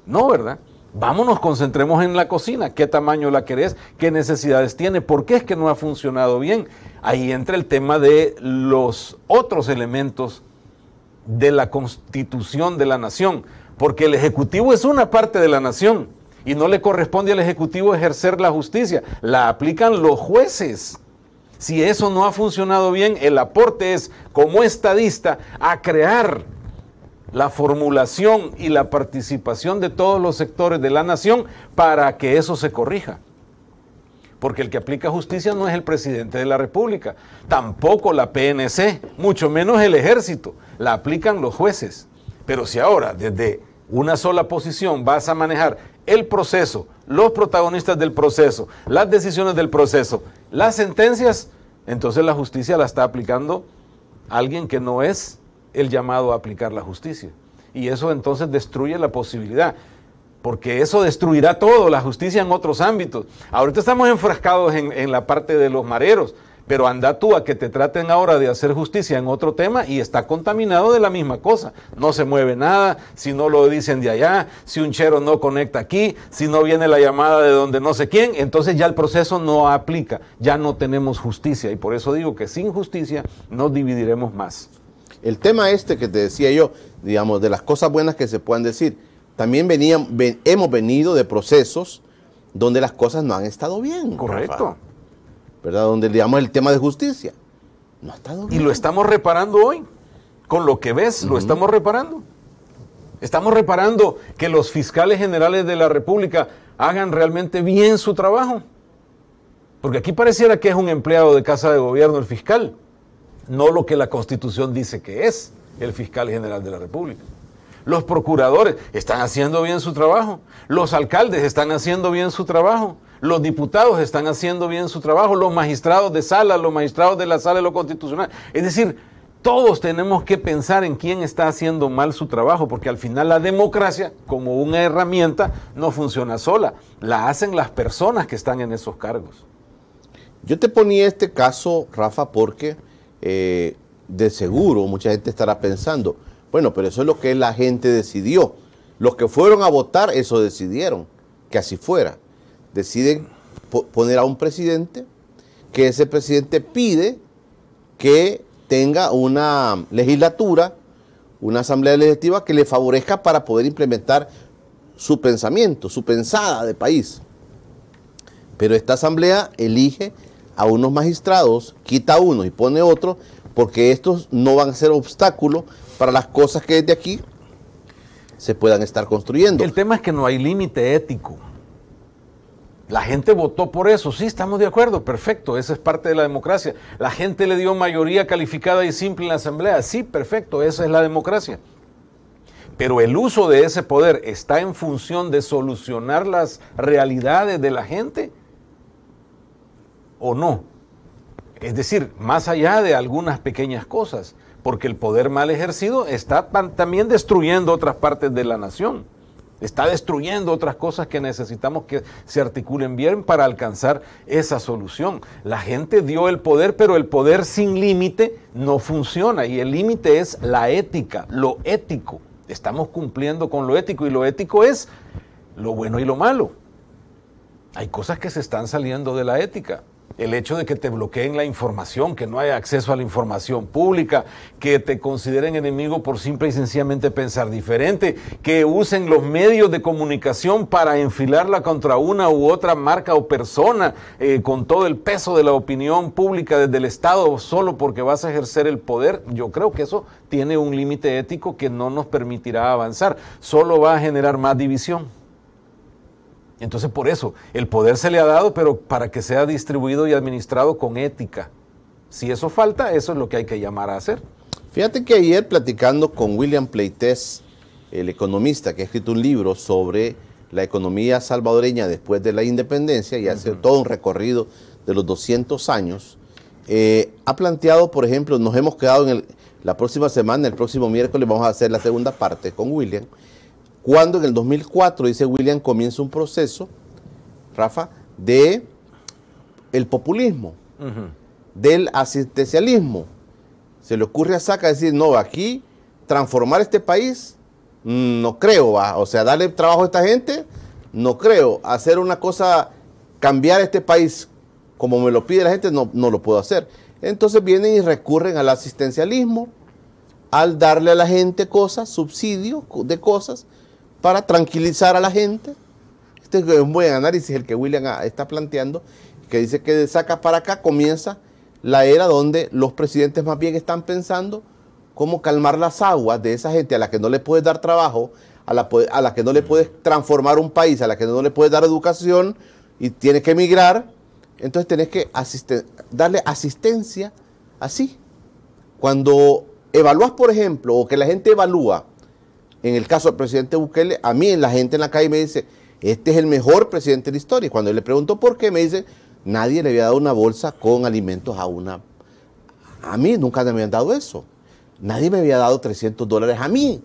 No, ¿verdad? Vámonos, concentremos en la cocina, qué tamaño la querés, qué necesidades tiene, por qué es que no ha funcionado bien. Ahí entra el tema de los otros elementos de la constitución de la nación, porque el Ejecutivo es una parte de la nación y no le corresponde al Ejecutivo ejercer la justicia, la aplican los jueces. Si eso no ha funcionado bien, el aporte es, como estadista, a crear la formulación y la participación de todos los sectores de la nación para que eso se corrija porque el que aplica justicia no es el presidente de la República, tampoco la PNC, mucho menos el ejército, la aplican los jueces. Pero si ahora desde una sola posición vas a manejar el proceso, los protagonistas del proceso, las decisiones del proceso, las sentencias, entonces la justicia la está aplicando alguien que no es el llamado a aplicar la justicia. Y eso entonces destruye la posibilidad porque eso destruirá todo, la justicia en otros ámbitos. Ahorita estamos enfrascados en, la parte de los mareros, pero anda tú a que te traten ahora de hacer justicia en otro tema y está contaminado de la misma cosa. No se mueve nada, si no lo dicen de allá, si un chero no conecta aquí, si no viene la llamada de donde no sé quién, entonces ya el proceso no aplica, ya no tenemos justicia y por eso digo que sin justicia no dividiremos más. El tema este que te decía yo, digamos, de las cosas buenas que se puedan decir, también hemos venido de procesos donde las cosas no han estado bien. Correcto. ¿Verdad? Donde digamos el tema de justicia. No ha estado Y lo estamos reparando hoy. Con lo que ves, lo estamos reparando. Estamos reparando que los fiscales generales de la República hagan realmente bien su trabajo. Porque aquí pareciera que es un empleado de casa de gobierno el fiscal, no lo que la Constitución dice que es el fiscal general de la República los procuradores están haciendo bien su trabajo, los alcaldes están haciendo bien su trabajo, los diputados están haciendo bien su trabajo, los magistrados de sala, los magistrados de la sala de lo constitucional. Es decir, todos tenemos que pensar en quién está haciendo mal su trabajo, porque al final la democracia, como una herramienta, no funciona sola, la hacen las personas que están en esos cargos. Yo te ponía este caso, Rafa, porque eh, de seguro mucha gente estará pensando, bueno, pero eso es lo que la gente decidió. Los que fueron a votar, eso decidieron, que así fuera. Deciden poner a un presidente, que ese presidente pide que tenga una legislatura, una asamblea legislativa que le favorezca para poder implementar su pensamiento, su pensada de país. Pero esta asamblea elige a unos magistrados, quita uno y pone otro, porque estos no van a ser obstáculos para las cosas que desde aquí se puedan estar construyendo. El tema es que no hay límite ético. La gente votó por eso, sí, estamos de acuerdo, perfecto, esa es parte de la democracia. La gente le dio mayoría calificada y simple en la Asamblea, sí, perfecto, esa es la democracia. Pero el uso de ese poder está en función de solucionar las realidades de la gente o no. Es decir, más allá de algunas pequeñas cosas porque el poder mal ejercido está también destruyendo otras partes de la nación, está destruyendo otras cosas que necesitamos que se articulen bien para alcanzar esa solución. La gente dio el poder, pero el poder sin límite no funciona y el límite es la ética, lo ético. Estamos cumpliendo con lo ético y lo ético es lo bueno y lo malo. Hay cosas que se están saliendo de la ética el hecho de que te bloqueen la información, que no haya acceso a la información pública, que te consideren enemigo por simple y sencillamente pensar diferente, que usen los medios de comunicación para enfilarla contra una u otra marca o persona eh, con todo el peso de la opinión pública desde el Estado solo porque vas a ejercer el poder, yo creo que eso tiene un límite ético que no nos permitirá avanzar, solo va a generar más división. Entonces por eso, el poder se le ha dado, pero para que sea distribuido y administrado con ética. Si eso falta, eso es lo que hay que llamar a hacer. Fíjate que ayer platicando con William Pleites, el economista que ha escrito un libro sobre la economía salvadoreña después de la independencia y hace todo un recorrido de los 200 años, eh, ha planteado, por ejemplo, nos hemos quedado en la próxima semana, el próximo miércoles vamos a hacer la segunda parte con William, cuando en el 2004, dice William, comienza un proceso, Rafa, de el populismo, del asistencialismo. Se le ocurre a Saca decir, no, aquí transformar este país, mm, no creo, ¿va? o sea, darle trabajo a esta gente, no creo. Hacer una cosa, cambiar este país como me lo pide la gente, no, no lo puedo hacer. Entonces vienen y recurren al asistencialismo, al darle a la gente cosas, subsidios de cosas, para tranquilizar a la gente. Este es un buen análisis el que William está planteando, que dice que de saca para acá comienza la era donde los presidentes más bien están pensando cómo calmar las aguas de esa gente a la que no le puedes dar trabajo, a la, a la que no le mm. puedes transformar un país, a la que no le puedes dar educación y tiene que emigrar. Entonces tenés que darle asistencia así. Cuando evalúas, por ejemplo, o que la gente evalúa en el caso del presidente Bukele, a mí la gente en la calle me dice, este es el mejor presidente de la historia. Y cuando le pregunto por qué, me dice, nadie le había dado una bolsa con alimentos a una... A mí nunca me habían dado eso. Nadie me había dado 300 dólares a mí.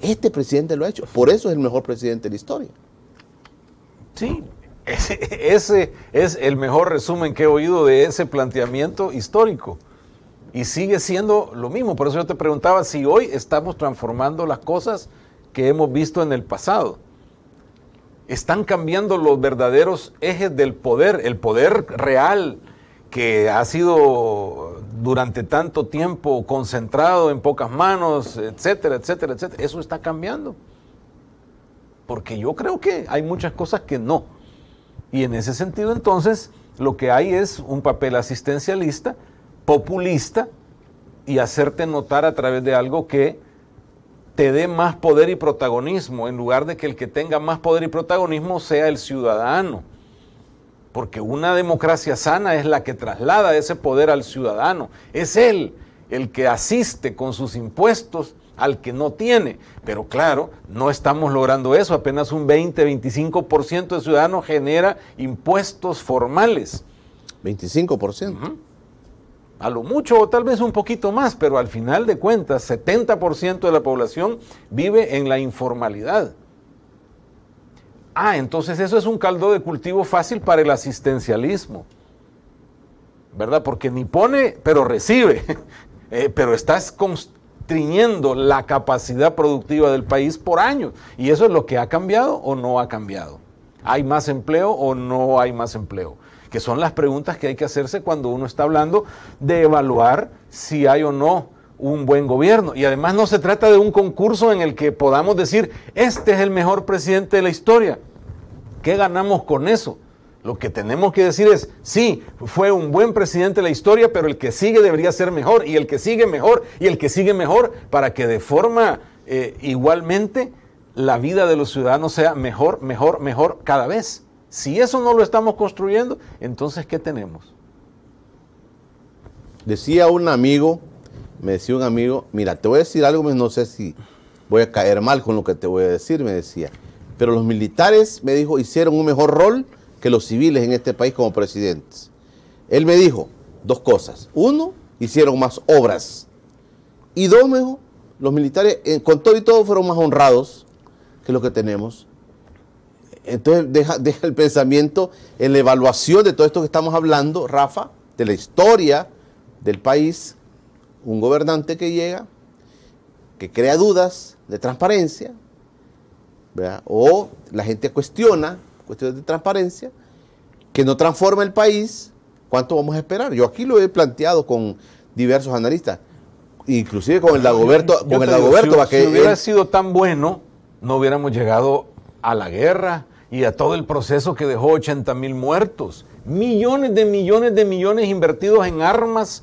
Este presidente lo ha hecho. Por eso es el mejor presidente de la historia. Sí, ese es el mejor resumen que he oído de ese planteamiento histórico. Y sigue siendo lo mismo. Por eso yo te preguntaba si hoy estamos transformando las cosas que hemos visto en el pasado. Están cambiando los verdaderos ejes del poder, el poder real que ha sido durante tanto tiempo concentrado en pocas manos, etcétera, etcétera, etcétera. Eso está cambiando. Porque yo creo que hay muchas cosas que no. Y en ese sentido entonces lo que hay es un papel asistencialista populista y hacerte notar a través de algo que te dé más poder y protagonismo, en lugar de que el que tenga más poder y protagonismo sea el ciudadano. Porque una democracia sana es la que traslada ese poder al ciudadano. Es él el que asiste con sus impuestos al que no tiene. Pero claro, no estamos logrando eso. Apenas un 20-25% de ciudadanos genera impuestos formales. 25% a lo mucho o tal vez un poquito más, pero al final de cuentas 70% de la población vive en la informalidad. Ah, entonces eso es un caldo de cultivo fácil para el asistencialismo, ¿verdad? Porque ni pone, pero recibe, eh, pero estás constriñendo la capacidad productiva del país por años. Y eso es lo que ha cambiado o no ha cambiado. ¿Hay más empleo o no hay más empleo? que son las preguntas que hay que hacerse cuando uno está hablando de evaluar si hay o no un buen gobierno. Y además no se trata de un concurso en el que podamos decir, este es el mejor presidente de la historia. ¿Qué ganamos con eso? Lo que tenemos que decir es, sí, fue un buen presidente de la historia, pero el que sigue debería ser mejor, y el que sigue mejor, y el que sigue mejor, para que de forma eh, igualmente la vida de los ciudadanos sea mejor, mejor, mejor cada vez. Si eso no lo estamos construyendo, entonces ¿qué tenemos? Decía un amigo, me decía un amigo, mira, te voy a decir algo, pues no sé si voy a caer mal con lo que te voy a decir, me decía. Pero los militares, me dijo, hicieron un mejor rol que los civiles en este país como presidentes. Él me dijo dos cosas. Uno, hicieron más obras. Y dos, me dijo, los militares, eh, con todo y todo, fueron más honrados que los que tenemos entonces deja, el pensamiento en la evaluación de todo esto que estamos hablando, Rafa, de la historia del país, un gobernante que llega, que crea dudas de transparencia, o la gente cuestiona cuestiones de transparencia, que no transforma el país, ¿cuánto vamos a esperar? Yo aquí lo he planteado con diversos analistas, inclusive con el Dagoberto, con si, hubiera sido tan bueno, no hubiéramos llegado a la guerra, y a todo el proceso que dejó 80 mil muertos, millones de millones de millones invertidos en armas,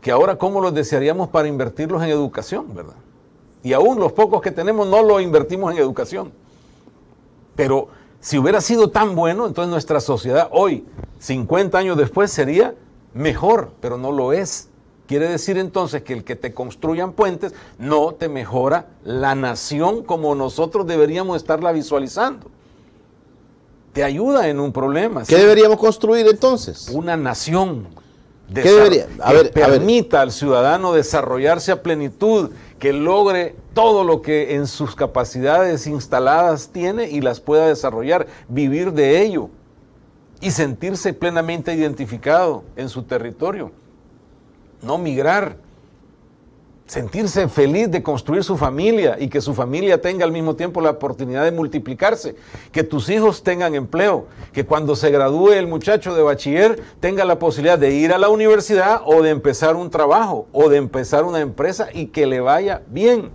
que ahora cómo los desearíamos para invertirlos en educación, ¿verdad? Y aún los pocos que tenemos no los invertimos en educación. Pero si hubiera sido tan bueno, entonces nuestra sociedad hoy, 50 años después, sería mejor, pero no lo es. Quiere decir entonces que el que te construyan puentes no te mejora la nación como nosotros deberíamos estarla visualizando te ayuda en un problema. ¿Qué deberíamos construir entonces? Una nación. que permita al ciudadano desarrollarse a plenitud, que logre todo lo que en sus capacidades instaladas tiene y las pueda desarrollar, vivir de ello y sentirse plenamente identificado en su territorio, no migrar sentirse feliz de construir su familia y que su familia tenga al mismo tiempo la oportunidad de multiplicarse, que tus hijos tengan empleo, que cuando se gradúe el muchacho de bachiller tenga la posibilidad de ir a la universidad o de empezar un trabajo o de empezar una empresa y que le vaya bien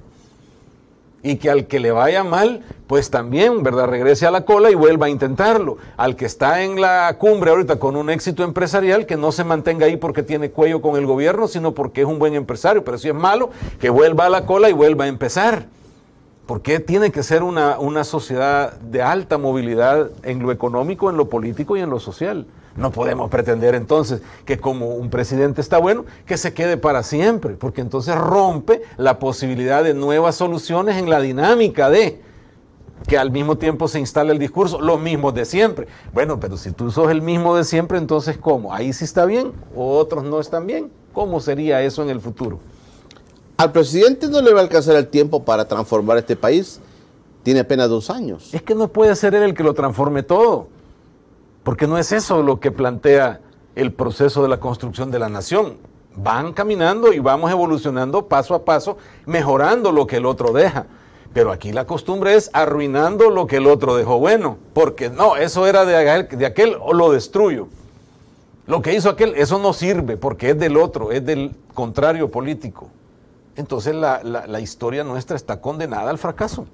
y que al que le vaya mal, pues también, ¿verdad? Regrese a la cola y vuelva a intentarlo. Al que está en la cumbre ahorita con un éxito empresarial, que no se mantenga ahí porque tiene cuello con el gobierno, sino porque es un buen empresario, pero si es malo, que vuelva a la cola y vuelva a empezar. Porque tiene que ser una, una sociedad de alta movilidad en lo económico, en lo político y en lo social? No podemos pretender entonces que como un presidente está bueno, que se quede para siempre, porque entonces rompe la posibilidad de nuevas soluciones en la dinámica de que al mismo tiempo se instale el discurso, lo mismo de siempre. Bueno, pero si tú sos el mismo de siempre, entonces ¿cómo? Ahí sí está bien, otros no están bien. ¿Cómo sería eso en el futuro? Al presidente no le va a alcanzar el tiempo para transformar este país. Tiene apenas dos años. Es que no puede ser él el que lo transforme todo. Porque no es eso lo que plantea el proceso de la construcción de la nación. Van caminando y vamos evolucionando paso a paso, mejorando lo que el otro deja. Pero aquí la costumbre es arruinando lo que el otro dejó bueno, porque no, eso era de aquel, o lo destruyo. Lo que hizo aquel, eso no sirve porque es del otro, es del contrario político. Entonces la historia nuestra está condenada al fracaso.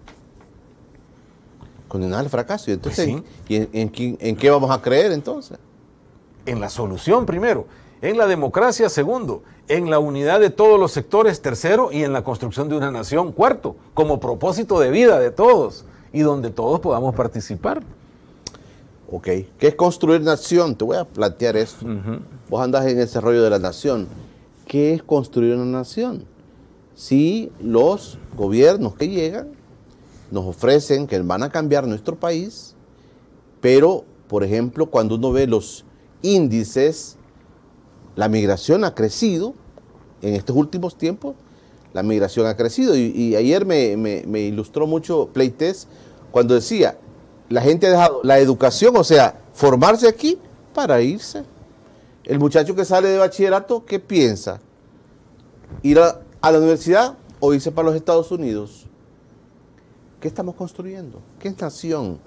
Condenar al fracaso. entonces, en, qué vamos a creer entonces? En la solución primero, en la democracia segundo, en la unidad de todos los sectores tercero y en la construcción de una nación cuarto, como propósito de vida de todos y donde todos podamos participar. Ok, ¿qué es construir nación? Te voy a plantear esto. Vos andás en ese rollo de la nación. ¿Qué es construir una nación? Si los gobiernos que llegan nos ofrecen que van a cambiar nuestro país, pero, por ejemplo, cuando uno ve los índices, la migración ha crecido en estos últimos tiempos, la migración ha crecido. Y, ayer me, ilustró mucho Pleites cuando decía, la gente ha dejado la educación, o sea, formarse aquí para irse. El muchacho que sale de bachillerato, ¿qué piensa? ¿Ir a, a la universidad o irse para los Estados Unidos? ¿Qué estamos construyendo? ¿Qué es nación?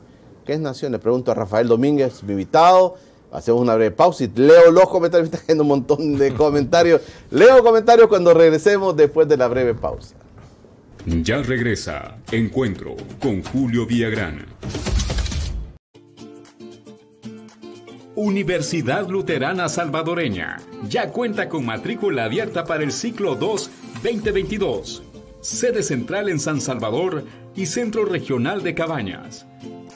¿Qué es nación? Le pregunto a Rafael Domínguez, mi invitado. Hacemos una breve pausa y leo los comentarios. Me está haciendo un montón de comentarios. leo comentarios cuando regresemos después de la breve pausa. Ya regresa. Encuentro con Julio Villagrán. Universidad Luterana Salvadoreña. Ya cuenta con matrícula abierta para el ciclo 2 2022. Sede central en San Salvador y Centro Regional de Cabañas.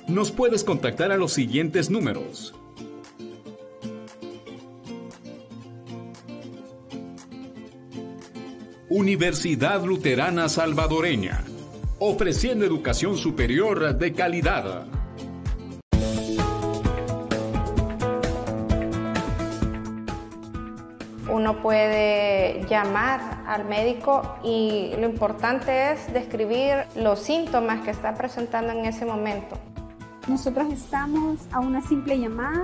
Nos puedes contactar a los siguientes números. Universidad Luterana Salvadoreña, ofreciendo educación superior de calidad. uno puede llamar al médico y lo importante es describir los síntomas que está presentando en ese momento. Nosotros estamos a una simple llamada,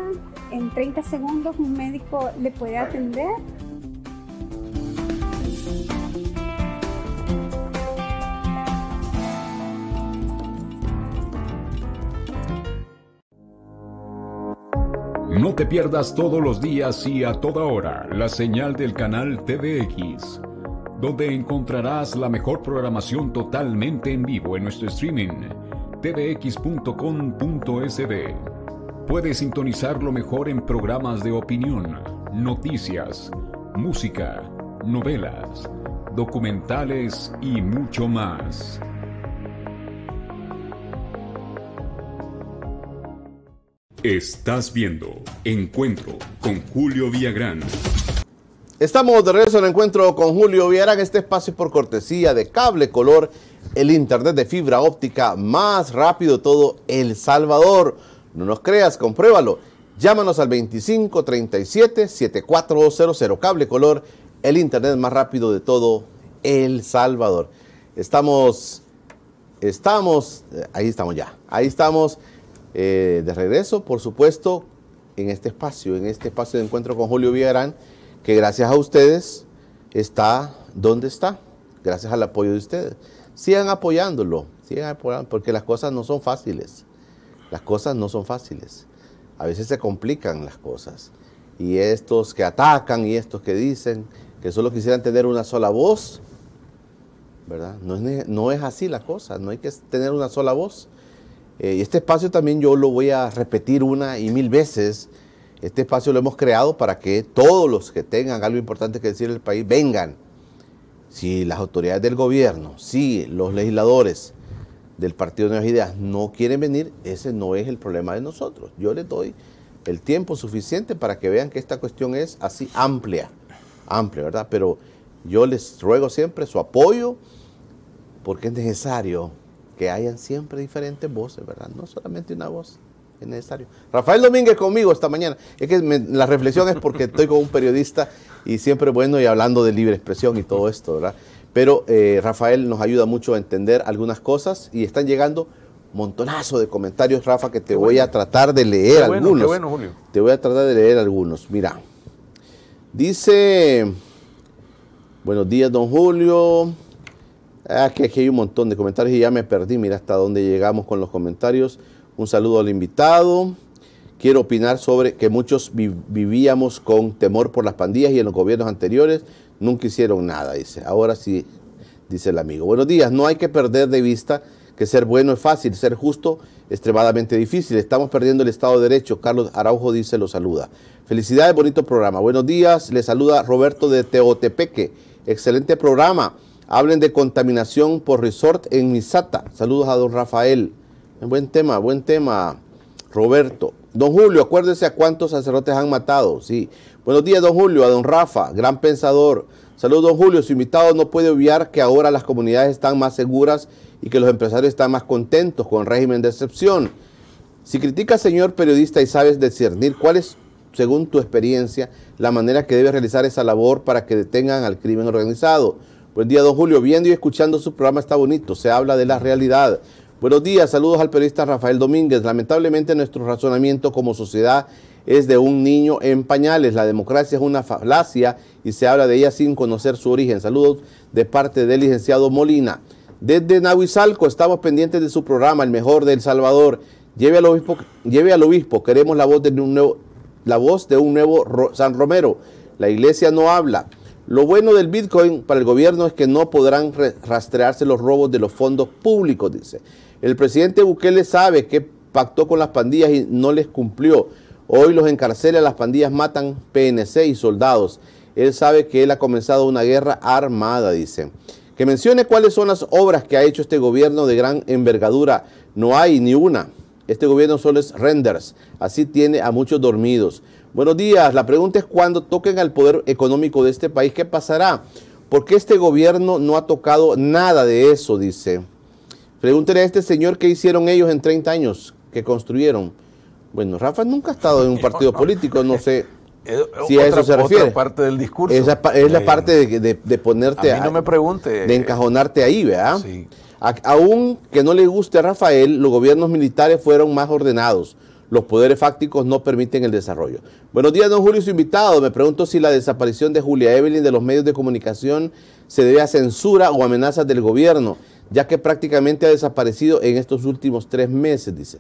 en 30 segundos un médico le puede atender. No te pierdas todos los días y a toda hora la señal del canal TVX, donde encontrarás la mejor programación totalmente en vivo en nuestro streaming tvx.com.sb. Puedes sintonizar lo mejor en programas de opinión, noticias, música, novelas, documentales y mucho más. Estás viendo Encuentro con Julio Villagrán. Estamos de regreso al encuentro con Julio Villagrán. Este espacio por cortesía de Cable Color, el internet de fibra óptica más rápido de todo El Salvador. No nos creas, compruébalo. Llámanos al 2537-7400 Cable Color, el internet más rápido de todo El Salvador. Estamos, estamos, eh, ahí estamos ya, ahí estamos eh, de regreso, por supuesto, en este espacio, en este espacio de encuentro con Julio Villarán, que gracias a ustedes está donde está, gracias al apoyo de ustedes. Sigan apoyándolo, sigan apoyándolo, porque las cosas no son fáciles. Las cosas no son fáciles. A veces se complican las cosas. Y estos que atacan y estos que dicen que solo quisieran tener una sola voz, ¿verdad? No es, no es así la cosa, no hay que tener una sola voz. Eh, y este espacio también yo lo voy a repetir una y mil veces. Este espacio lo hemos creado para que todos los que tengan algo importante que decir en el país vengan. Si las autoridades del gobierno, si los legisladores del Partido de Nuevas Ideas no quieren venir, ese no es el problema de nosotros. Yo les doy el tiempo suficiente para que vean que esta cuestión es así amplia, amplia, ¿verdad? Pero yo les ruego siempre su apoyo porque es necesario que hayan siempre diferentes voces, ¿verdad? No solamente una voz, es necesario. Rafael Domínguez conmigo esta mañana. Es que la reflexión es porque estoy con un periodista y siempre bueno y hablando de libre expresión y todo esto, ¿verdad? Pero eh, Rafael nos ayuda mucho a entender algunas cosas y están llegando montonazo de comentarios, Rafa, que te voy a tratar de leer algunos. bueno, Julio. Te voy a tratar de leer algunos. Mira, dice, buenos días, don Julio. Ah, que aquí hay un montón de comentarios y ya me perdí. Mira hasta dónde llegamos con los comentarios. Un saludo al invitado. Quiero opinar sobre que muchos vivíamos con temor por las pandillas y en los gobiernos anteriores nunca hicieron nada, dice. Ahora sí, dice el amigo. Buenos días, no hay que perder de vista que ser bueno es fácil, ser justo extremadamente difícil. Estamos perdiendo el Estado de Derecho. Carlos Araujo dice, lo saluda. Felicidades, bonito programa. Buenos días, le saluda Roberto de Teotepeque. Excelente programa Hablen de contaminación por resort en Misata. Saludos a don Rafael. Eh, buen tema, buen tema, Roberto. Don Julio, acuérdese a cuántos sacerdotes han matado. Sí. Buenos días, don Julio, a don Rafa, gran pensador. Saludos, don Julio. Su invitado no puede obviar que ahora las comunidades están más seguras y que los empresarios están más contentos con el régimen de excepción. Si criticas, señor periodista, y sabes discernir cuál es, según tu experiencia, la manera que debes realizar esa labor para que detengan al crimen organizado. Buen día, don Julio. Viendo y escuchando su programa está bonito. Se habla de la realidad. Buenos días, saludos al periodista Rafael Domínguez. Lamentablemente nuestro razonamiento como sociedad es de un niño en pañales. La democracia es una falacia y se habla de ella sin conocer su origen. Saludos de parte del licenciado Molina. Desde Nahuizalco estamos pendientes de su programa, El Mejor del Salvador. Lleve al obispo, lleve al obispo. queremos la voz de un nuevo, la voz de un nuevo San Romero. La iglesia no habla. Lo bueno del Bitcoin para el gobierno es que no podrán rastrearse los robos de los fondos públicos, dice. El presidente Bukele sabe que pactó con las pandillas y no les cumplió. Hoy los encarcela, las pandillas matan PNC y soldados. Él sabe que él ha comenzado una guerra armada, dice. Que mencione cuáles son las obras que ha hecho este gobierno de gran envergadura. No hay ni una. Este gobierno solo es renders. Así tiene a muchos dormidos. Buenos días, la pregunta es cuando toquen al poder económico de este país, ¿qué pasará? ¿Por qué este gobierno no ha tocado nada de eso? Dice. Pregúntele a este señor qué hicieron ellos en 30 años, que construyeron. Bueno, Rafa nunca ha estado en un partido político, no sé si a eso se refiere. parte del discurso. es la eh, parte de, ponerte a, no me pregunte. de encajonarte ahí, ¿verdad? Sí. aún que no le guste a Rafael, los gobiernos militares fueron más ordenados los poderes fácticos no permiten el desarrollo. Buenos días, don Julio, su invitado. Me pregunto si la desaparición de Julia Evelyn de los medios de comunicación se debe a censura o amenazas del gobierno, ya que prácticamente ha desaparecido en estos últimos tres meses, dice.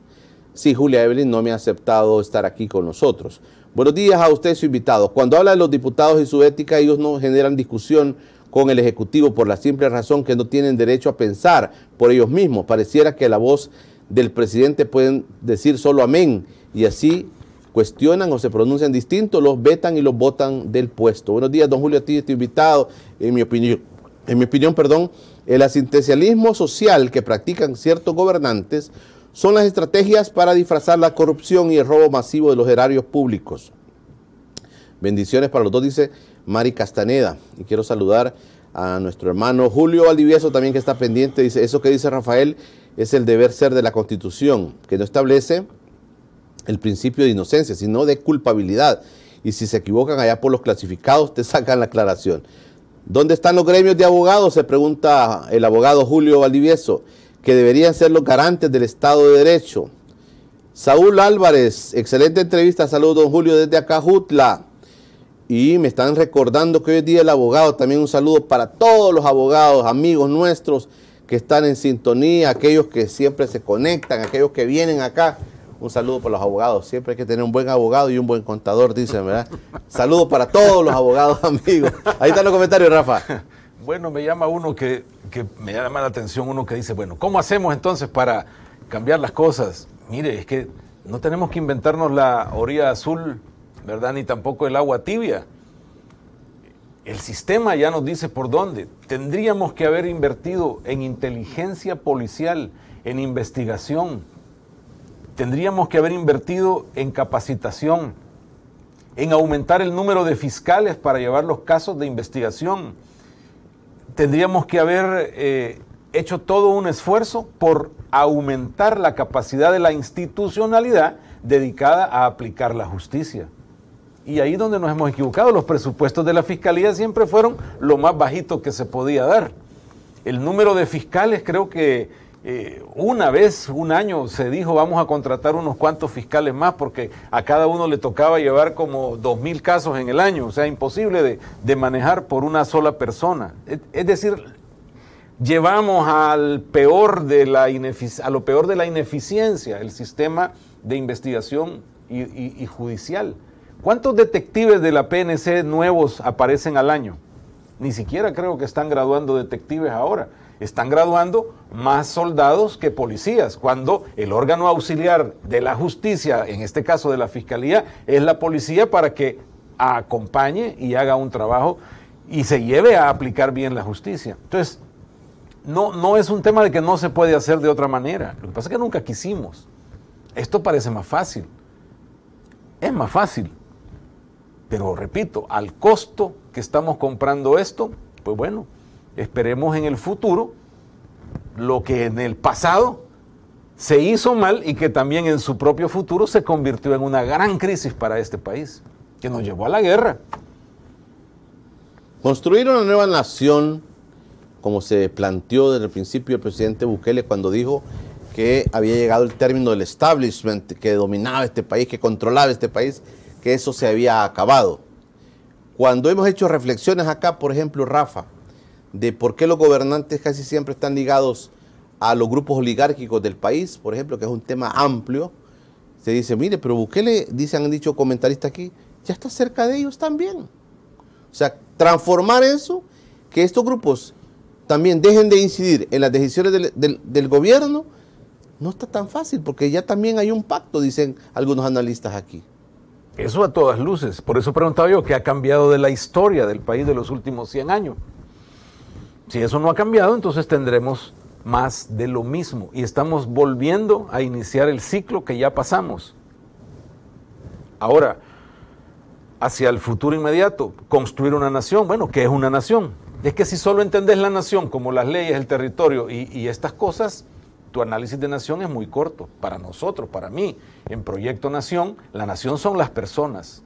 Sí, Julia Evelyn no me ha aceptado estar aquí con nosotros. Buenos días a usted, su invitado. Cuando habla de los diputados y su ética, ellos no generan discusión con el Ejecutivo por la simple razón que no tienen derecho a pensar por ellos mismos. Pareciera que la voz del presidente pueden decir solo amén y así cuestionan o se pronuncian distintos, los vetan y los votan del puesto. Buenos días, don Julio, a ti invitado. En mi opinión, en mi opinión perdón, el asistencialismo social que practican ciertos gobernantes son las estrategias para disfrazar la corrupción y el robo masivo de los erarios públicos. Bendiciones para los dos, dice Mari Castaneda. Y quiero saludar a nuestro hermano Julio Valdivieso también que está pendiente. Dice, eso que dice Rafael es el deber ser de la Constitución, que no establece el principio de inocencia, sino de culpabilidad. Y si se equivocan allá por los clasificados, te sacan la aclaración. ¿Dónde están los gremios de abogados? Se pregunta el abogado Julio Valdivieso, que deberían ser los garantes del Estado de Derecho. Saúl Álvarez, excelente entrevista. Saludos, don Julio, desde acá, Jutla. Y me están recordando que hoy día el abogado, también un saludo para todos los abogados, amigos nuestros que están en sintonía, aquellos que siempre se conectan, aquellos que vienen acá. Un saludo para los abogados. Siempre hay que tener un buen abogado y un buen contador, dicen, ¿verdad? Saludos para todos los abogados, amigos. Ahí están los comentarios, Rafa. Bueno, me llama uno que, que me llama la atención, uno que dice, bueno, ¿cómo hacemos entonces para cambiar las cosas? Mire, es que no tenemos que inventarnos la orilla azul, ¿verdad? Ni tampoco el agua tibia. El sistema ya nos dice por dónde. Tendríamos que haber invertido en inteligencia policial, en investigación. Tendríamos que haber invertido en capacitación, en aumentar el número de fiscales para llevar los casos de investigación. Tendríamos que haber eh, hecho todo un esfuerzo por aumentar la capacidad de la institucionalidad dedicada a aplicar la justicia. Y ahí es donde nos hemos equivocado, los presupuestos de la fiscalía siempre fueron lo más bajito que se podía dar. El número de fiscales creo que eh, una vez, un año, se dijo vamos a contratar unos cuantos fiscales más porque a cada uno le tocaba llevar como dos mil casos en el año, o sea, imposible de, manejar por una sola persona. Es, decir, llevamos al peor de la a lo peor de la ineficiencia el sistema de investigación y judicial. ¿Cuántos detectives de la PNC nuevos aparecen al año? Ni siquiera creo que están graduando detectives ahora. Están graduando más soldados que policías, cuando el órgano auxiliar de la justicia, en este caso de la fiscalía, es la policía para que acompañe y haga un trabajo y se lleve a aplicar bien la justicia. Entonces, no, no es un tema de que no se puede hacer de otra manera. Lo que pasa es que nunca quisimos. Esto parece más fácil. Es más fácil. Pero repito, al costo que estamos comprando esto, pues bueno, esperemos en el futuro lo que en el pasado se hizo mal y que también en su propio futuro se convirtió en una gran crisis para este país, que nos llevó a la guerra. Construir una nueva nación, como se planteó desde el principio el presidente Bukele cuando dijo que había llegado el término del establishment, que dominaba este país, que controlaba este país, que eso se había acabado. Cuando hemos hecho reflexiones acá, por ejemplo, Rafa, de por qué los gobernantes casi siempre están ligados a los grupos oligárquicos del país, por ejemplo, que es un tema amplio, se dice, mire, pero Bukele, dicen, han dicho comentaristas aquí, ya está cerca de ellos también. O sea, transformar eso, que estos grupos también dejen de incidir en las decisiones del gobierno, no está tan fácil, porque ya también hay un pacto, dicen algunos analistas aquí. Eso a todas luces. Por eso preguntaba yo, ¿qué ha cambiado de la historia del país de los últimos 100 años? Si eso no ha cambiado, entonces tendremos más de lo mismo. Y estamos volviendo a iniciar el ciclo que ya pasamos. Ahora, hacia el futuro inmediato, construir una nación. Bueno, ¿qué es una nación? Es que si solo entendés la nación como las leyes, el territorio y, y estas cosas, tu análisis de nación es muy corto. Para nosotros, para mí, en Proyecto Nación, la nación son las personas,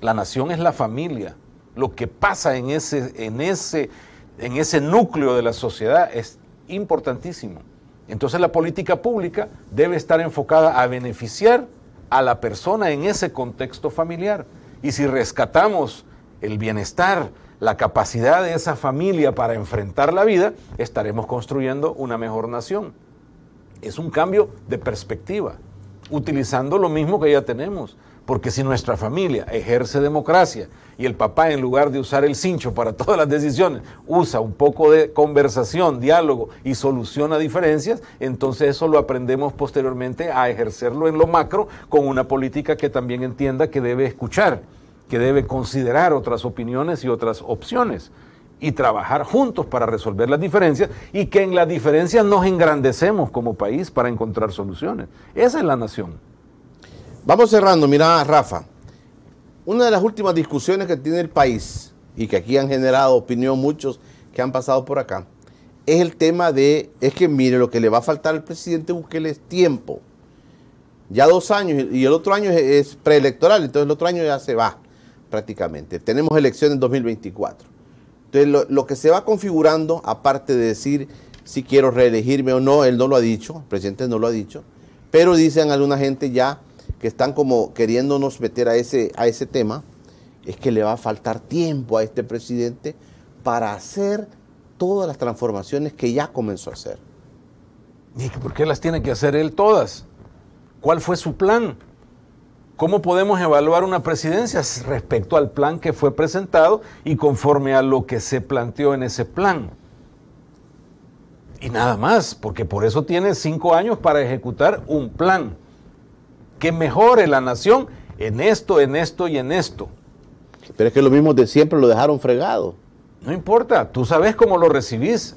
la nación es la familia. Lo que pasa en ese, en ese, en ese núcleo de la sociedad es importantísimo. Entonces la política pública debe estar enfocada a beneficiar a la persona en ese contexto familiar. Y si rescatamos el bienestar, la capacidad de esa familia para enfrentar la vida, estaremos construyendo una mejor nación es un cambio de perspectiva, utilizando lo mismo que ya tenemos. Porque si nuestra familia ejerce democracia y el papá en lugar de usar el cincho para todas las decisiones, usa un poco de conversación, diálogo y soluciona diferencias, entonces eso lo aprendemos posteriormente a ejercerlo en lo macro con una política que también entienda que debe escuchar, que debe considerar otras opiniones y otras opciones y trabajar juntos para resolver las diferencias y que en las diferencias nos engrandecemos como país para encontrar soluciones. Esa es la nación. Vamos cerrando, mira Rafa, una de las últimas discusiones que tiene el país y que aquí han generado opinión muchos que han pasado por acá, es el tema de, es que mire, lo que le va a faltar al presidente Bukele es tiempo. Ya dos años y el otro año es preelectoral, entonces el otro año ya se va prácticamente. Tenemos elecciones en 2024 entonces, lo, que se va configurando, aparte de decir si quiero reelegirme o no, él no lo ha dicho, el presidente no lo ha dicho, pero dicen alguna gente ya que están como queriéndonos meter a ese, a ese tema, es que le va a faltar tiempo a este presidente para hacer todas las transformaciones que ya comenzó a hacer. ¿Y por qué las tiene que hacer él todas? ¿Cuál fue su plan? ¿Cómo podemos evaluar una presidencia respecto al plan que fue presentado y conforme a lo que se planteó en ese plan? Y nada más, porque por eso tiene cinco años para ejecutar un plan que mejore la nación en esto, en esto y en esto. Pero es que lo mismo de siempre lo dejaron fregado. No importa, tú sabes cómo lo recibís.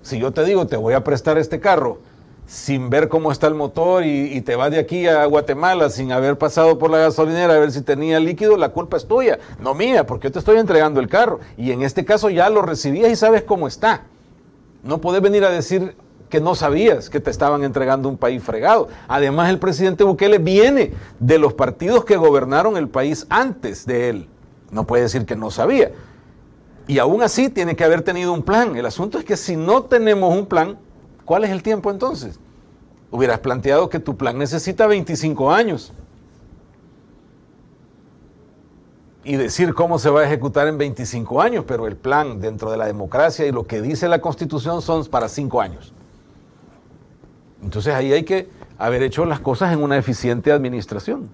Si yo te digo, te voy a prestar este carro sin ver cómo está el motor y, te vas de aquí a Guatemala sin haber pasado por la gasolinera a ver si tenía líquido, la culpa es tuya, no mía, porque yo te estoy entregando el carro. Y en este caso ya lo recibías y sabes cómo está. No puedes venir a decir que no sabías que te estaban entregando un país fregado. Además, el presidente Bukele viene de los partidos que gobernaron el país antes de él. No puede decir que no sabía. Y aún así tiene que haber tenido un plan. El asunto es que si no tenemos un plan, ¿Cuál es el tiempo entonces? Hubieras planteado que tu plan necesita 25 años. Y decir cómo se va a ejecutar en 25 años, pero el plan dentro de la democracia y lo que dice la constitución son para 5 años. Entonces ahí hay que haber hecho las cosas en una eficiente administración.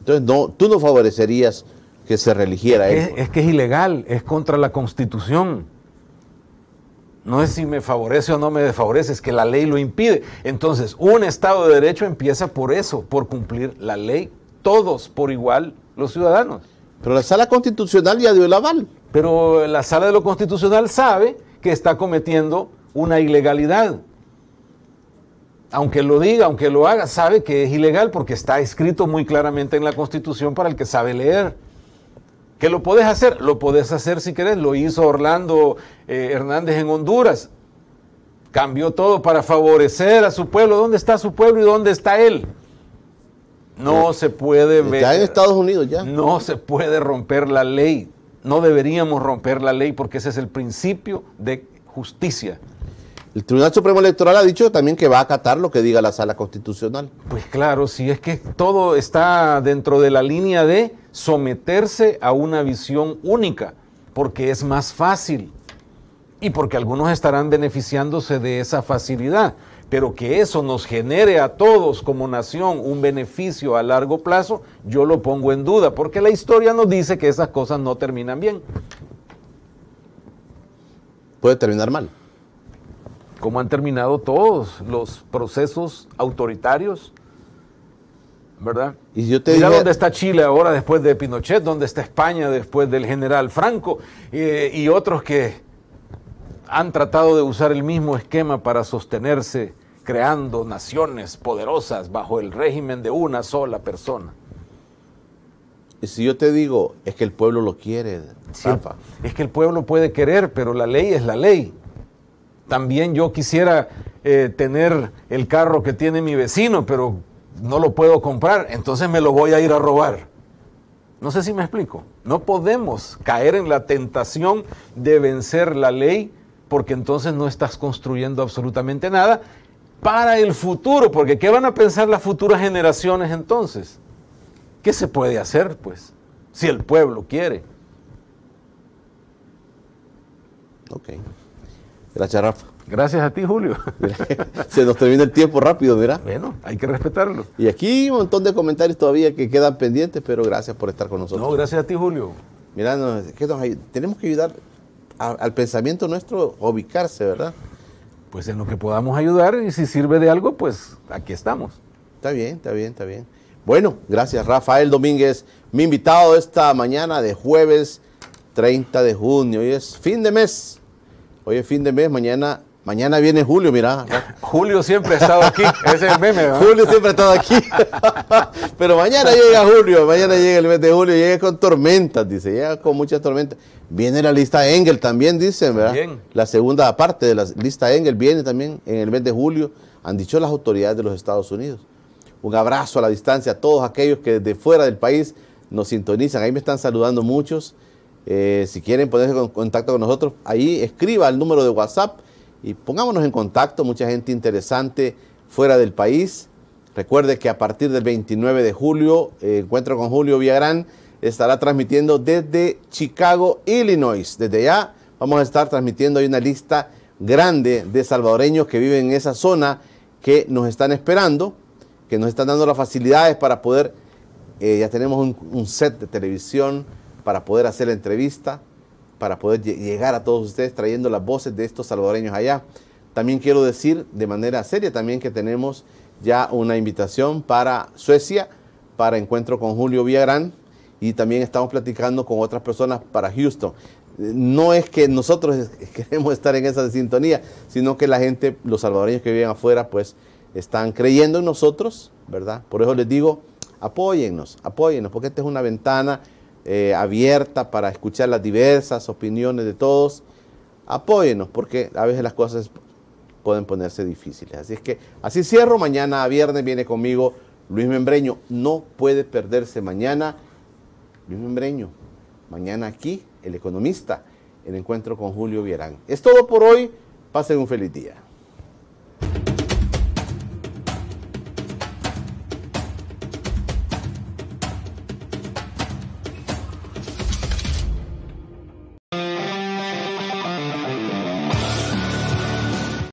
Entonces, no, tú no favorecerías que se religiera. eso. es que es ilegal, es contra la constitución no es si me favorece o no me desfavorece, es que la ley lo impide. Entonces, un Estado de Derecho empieza por eso, por cumplir la ley, todos por igual los ciudadanos. Pero la sala constitucional ya dio el aval. Pero la sala de lo constitucional sabe que está cometiendo una ilegalidad. Aunque lo diga, aunque lo haga, sabe que es ilegal porque está escrito muy claramente en la Constitución para el que sabe leer. Que lo podés hacer, lo podés hacer si querés. Lo hizo Orlando eh, Hernández en Honduras. Cambió todo para favorecer a su pueblo. ¿Dónde está su pueblo y dónde está él? No se puede ver. Ya en Estados Unidos, ya. No se puede romper la ley. No deberíamos romper la ley porque ese es el principio de justicia. El Tribunal Supremo Electoral ha dicho también que va a acatar lo que diga la Sala Constitucional. Pues claro, si es que todo está dentro de la línea de someterse a una visión única, porque es más fácil y porque algunos estarán beneficiándose de esa facilidad, pero que eso nos genere a todos como nación un beneficio a largo plazo, yo lo pongo en duda, porque la historia nos dice que esas cosas no terminan bien. Puede terminar mal. Como han terminado todos los procesos autoritarios ¿verdad? Y yo te Mira dónde está Chile ahora después de Pinochet, dónde está España después del general Franco eh, y otros que han tratado de usar el mismo esquema para sostenerse creando naciones poderosas bajo el régimen de una sola persona. Y si yo te digo, es que el pueblo lo quiere, es que el pueblo puede querer, pero la ley es la ley. También yo quisiera eh, tener el carro que tiene mi vecino, pero no lo puedo comprar, entonces me lo voy a ir a robar. No sé si me explico. No podemos caer en la tentación de vencer la ley porque entonces no estás construyendo absolutamente nada para el futuro, porque ¿qué van a pensar las futuras generaciones entonces? ¿Qué se puede hacer, pues, si el pueblo quiere? Ok. Gracias, Rafa. Gracias a ti, Julio. Se nos termina el tiempo rápido, ¿verdad? Bueno, hay que respetarlo. Y aquí un montón de comentarios todavía que quedan pendientes, pero gracias por estar con nosotros. No, gracias a ti, Julio. Mirá, tenemos que ayudar al pensamiento nuestro a ubicarse, ¿verdad? Pues en lo que podamos ayudar y si sirve de algo, pues aquí estamos. Está bien, está bien, está bien. Bueno, gracias Rafael Domínguez, mi invitado esta mañana de jueves 30 de junio. Hoy es fin de mes. Hoy es fin de mes, mañana Mañana viene Julio, mira. Julio siempre ha estado aquí. Ese es el meme, ¿verdad? Julio siempre ha estado aquí. Pero mañana llega Julio, mañana llega el mes de Julio, llega con tormentas, dice, llega con muchas tormentas. Viene la lista Engel también, dice, ¿verdad? La segunda parte de la lista Engel viene también en el mes de julio, han dicho las autoridades de los Estados Unidos. Un abrazo a la distancia a todos aquellos que desde fuera del país nos sintonizan. Ahí me están saludando muchos. Eh, si quieren ponerse en contacto con nosotros, ahí escriba el número de WhatsApp y pongámonos en contacto, mucha gente interesante fuera del país. Recuerde que a partir del 29 de julio, eh, Encuentro con Julio Villagrán estará transmitiendo desde Chicago, Illinois. Desde allá vamos a estar transmitiendo, hay una lista grande de salvadoreños que viven en esa zona que nos están esperando, que nos están dando las facilidades para poder, eh, ya tenemos un, un set de televisión para poder hacer la entrevista para poder llegar a todos ustedes trayendo las voces de estos salvadoreños allá. También quiero decir de manera seria también que tenemos ya una invitación para Suecia, para encuentro con Julio Villagrán y también estamos platicando con otras personas para Houston. No es que nosotros queremos estar en esa sintonía, sino que la gente, los salvadoreños que viven afuera, pues están creyendo en nosotros, ¿verdad? Por eso les digo, apóyennos, apóyennos, porque esta es una ventana eh, abierta para escuchar las diversas opiniones de todos. Apóyenos, porque a veces las cosas pueden ponerse difíciles. Así es que así cierro. Mañana a viernes viene conmigo Luis Membreño. No puede perderse mañana Luis Membreño. Mañana aquí, el economista, el encuentro con Julio Vierán. Es todo por hoy. Pasen un feliz día.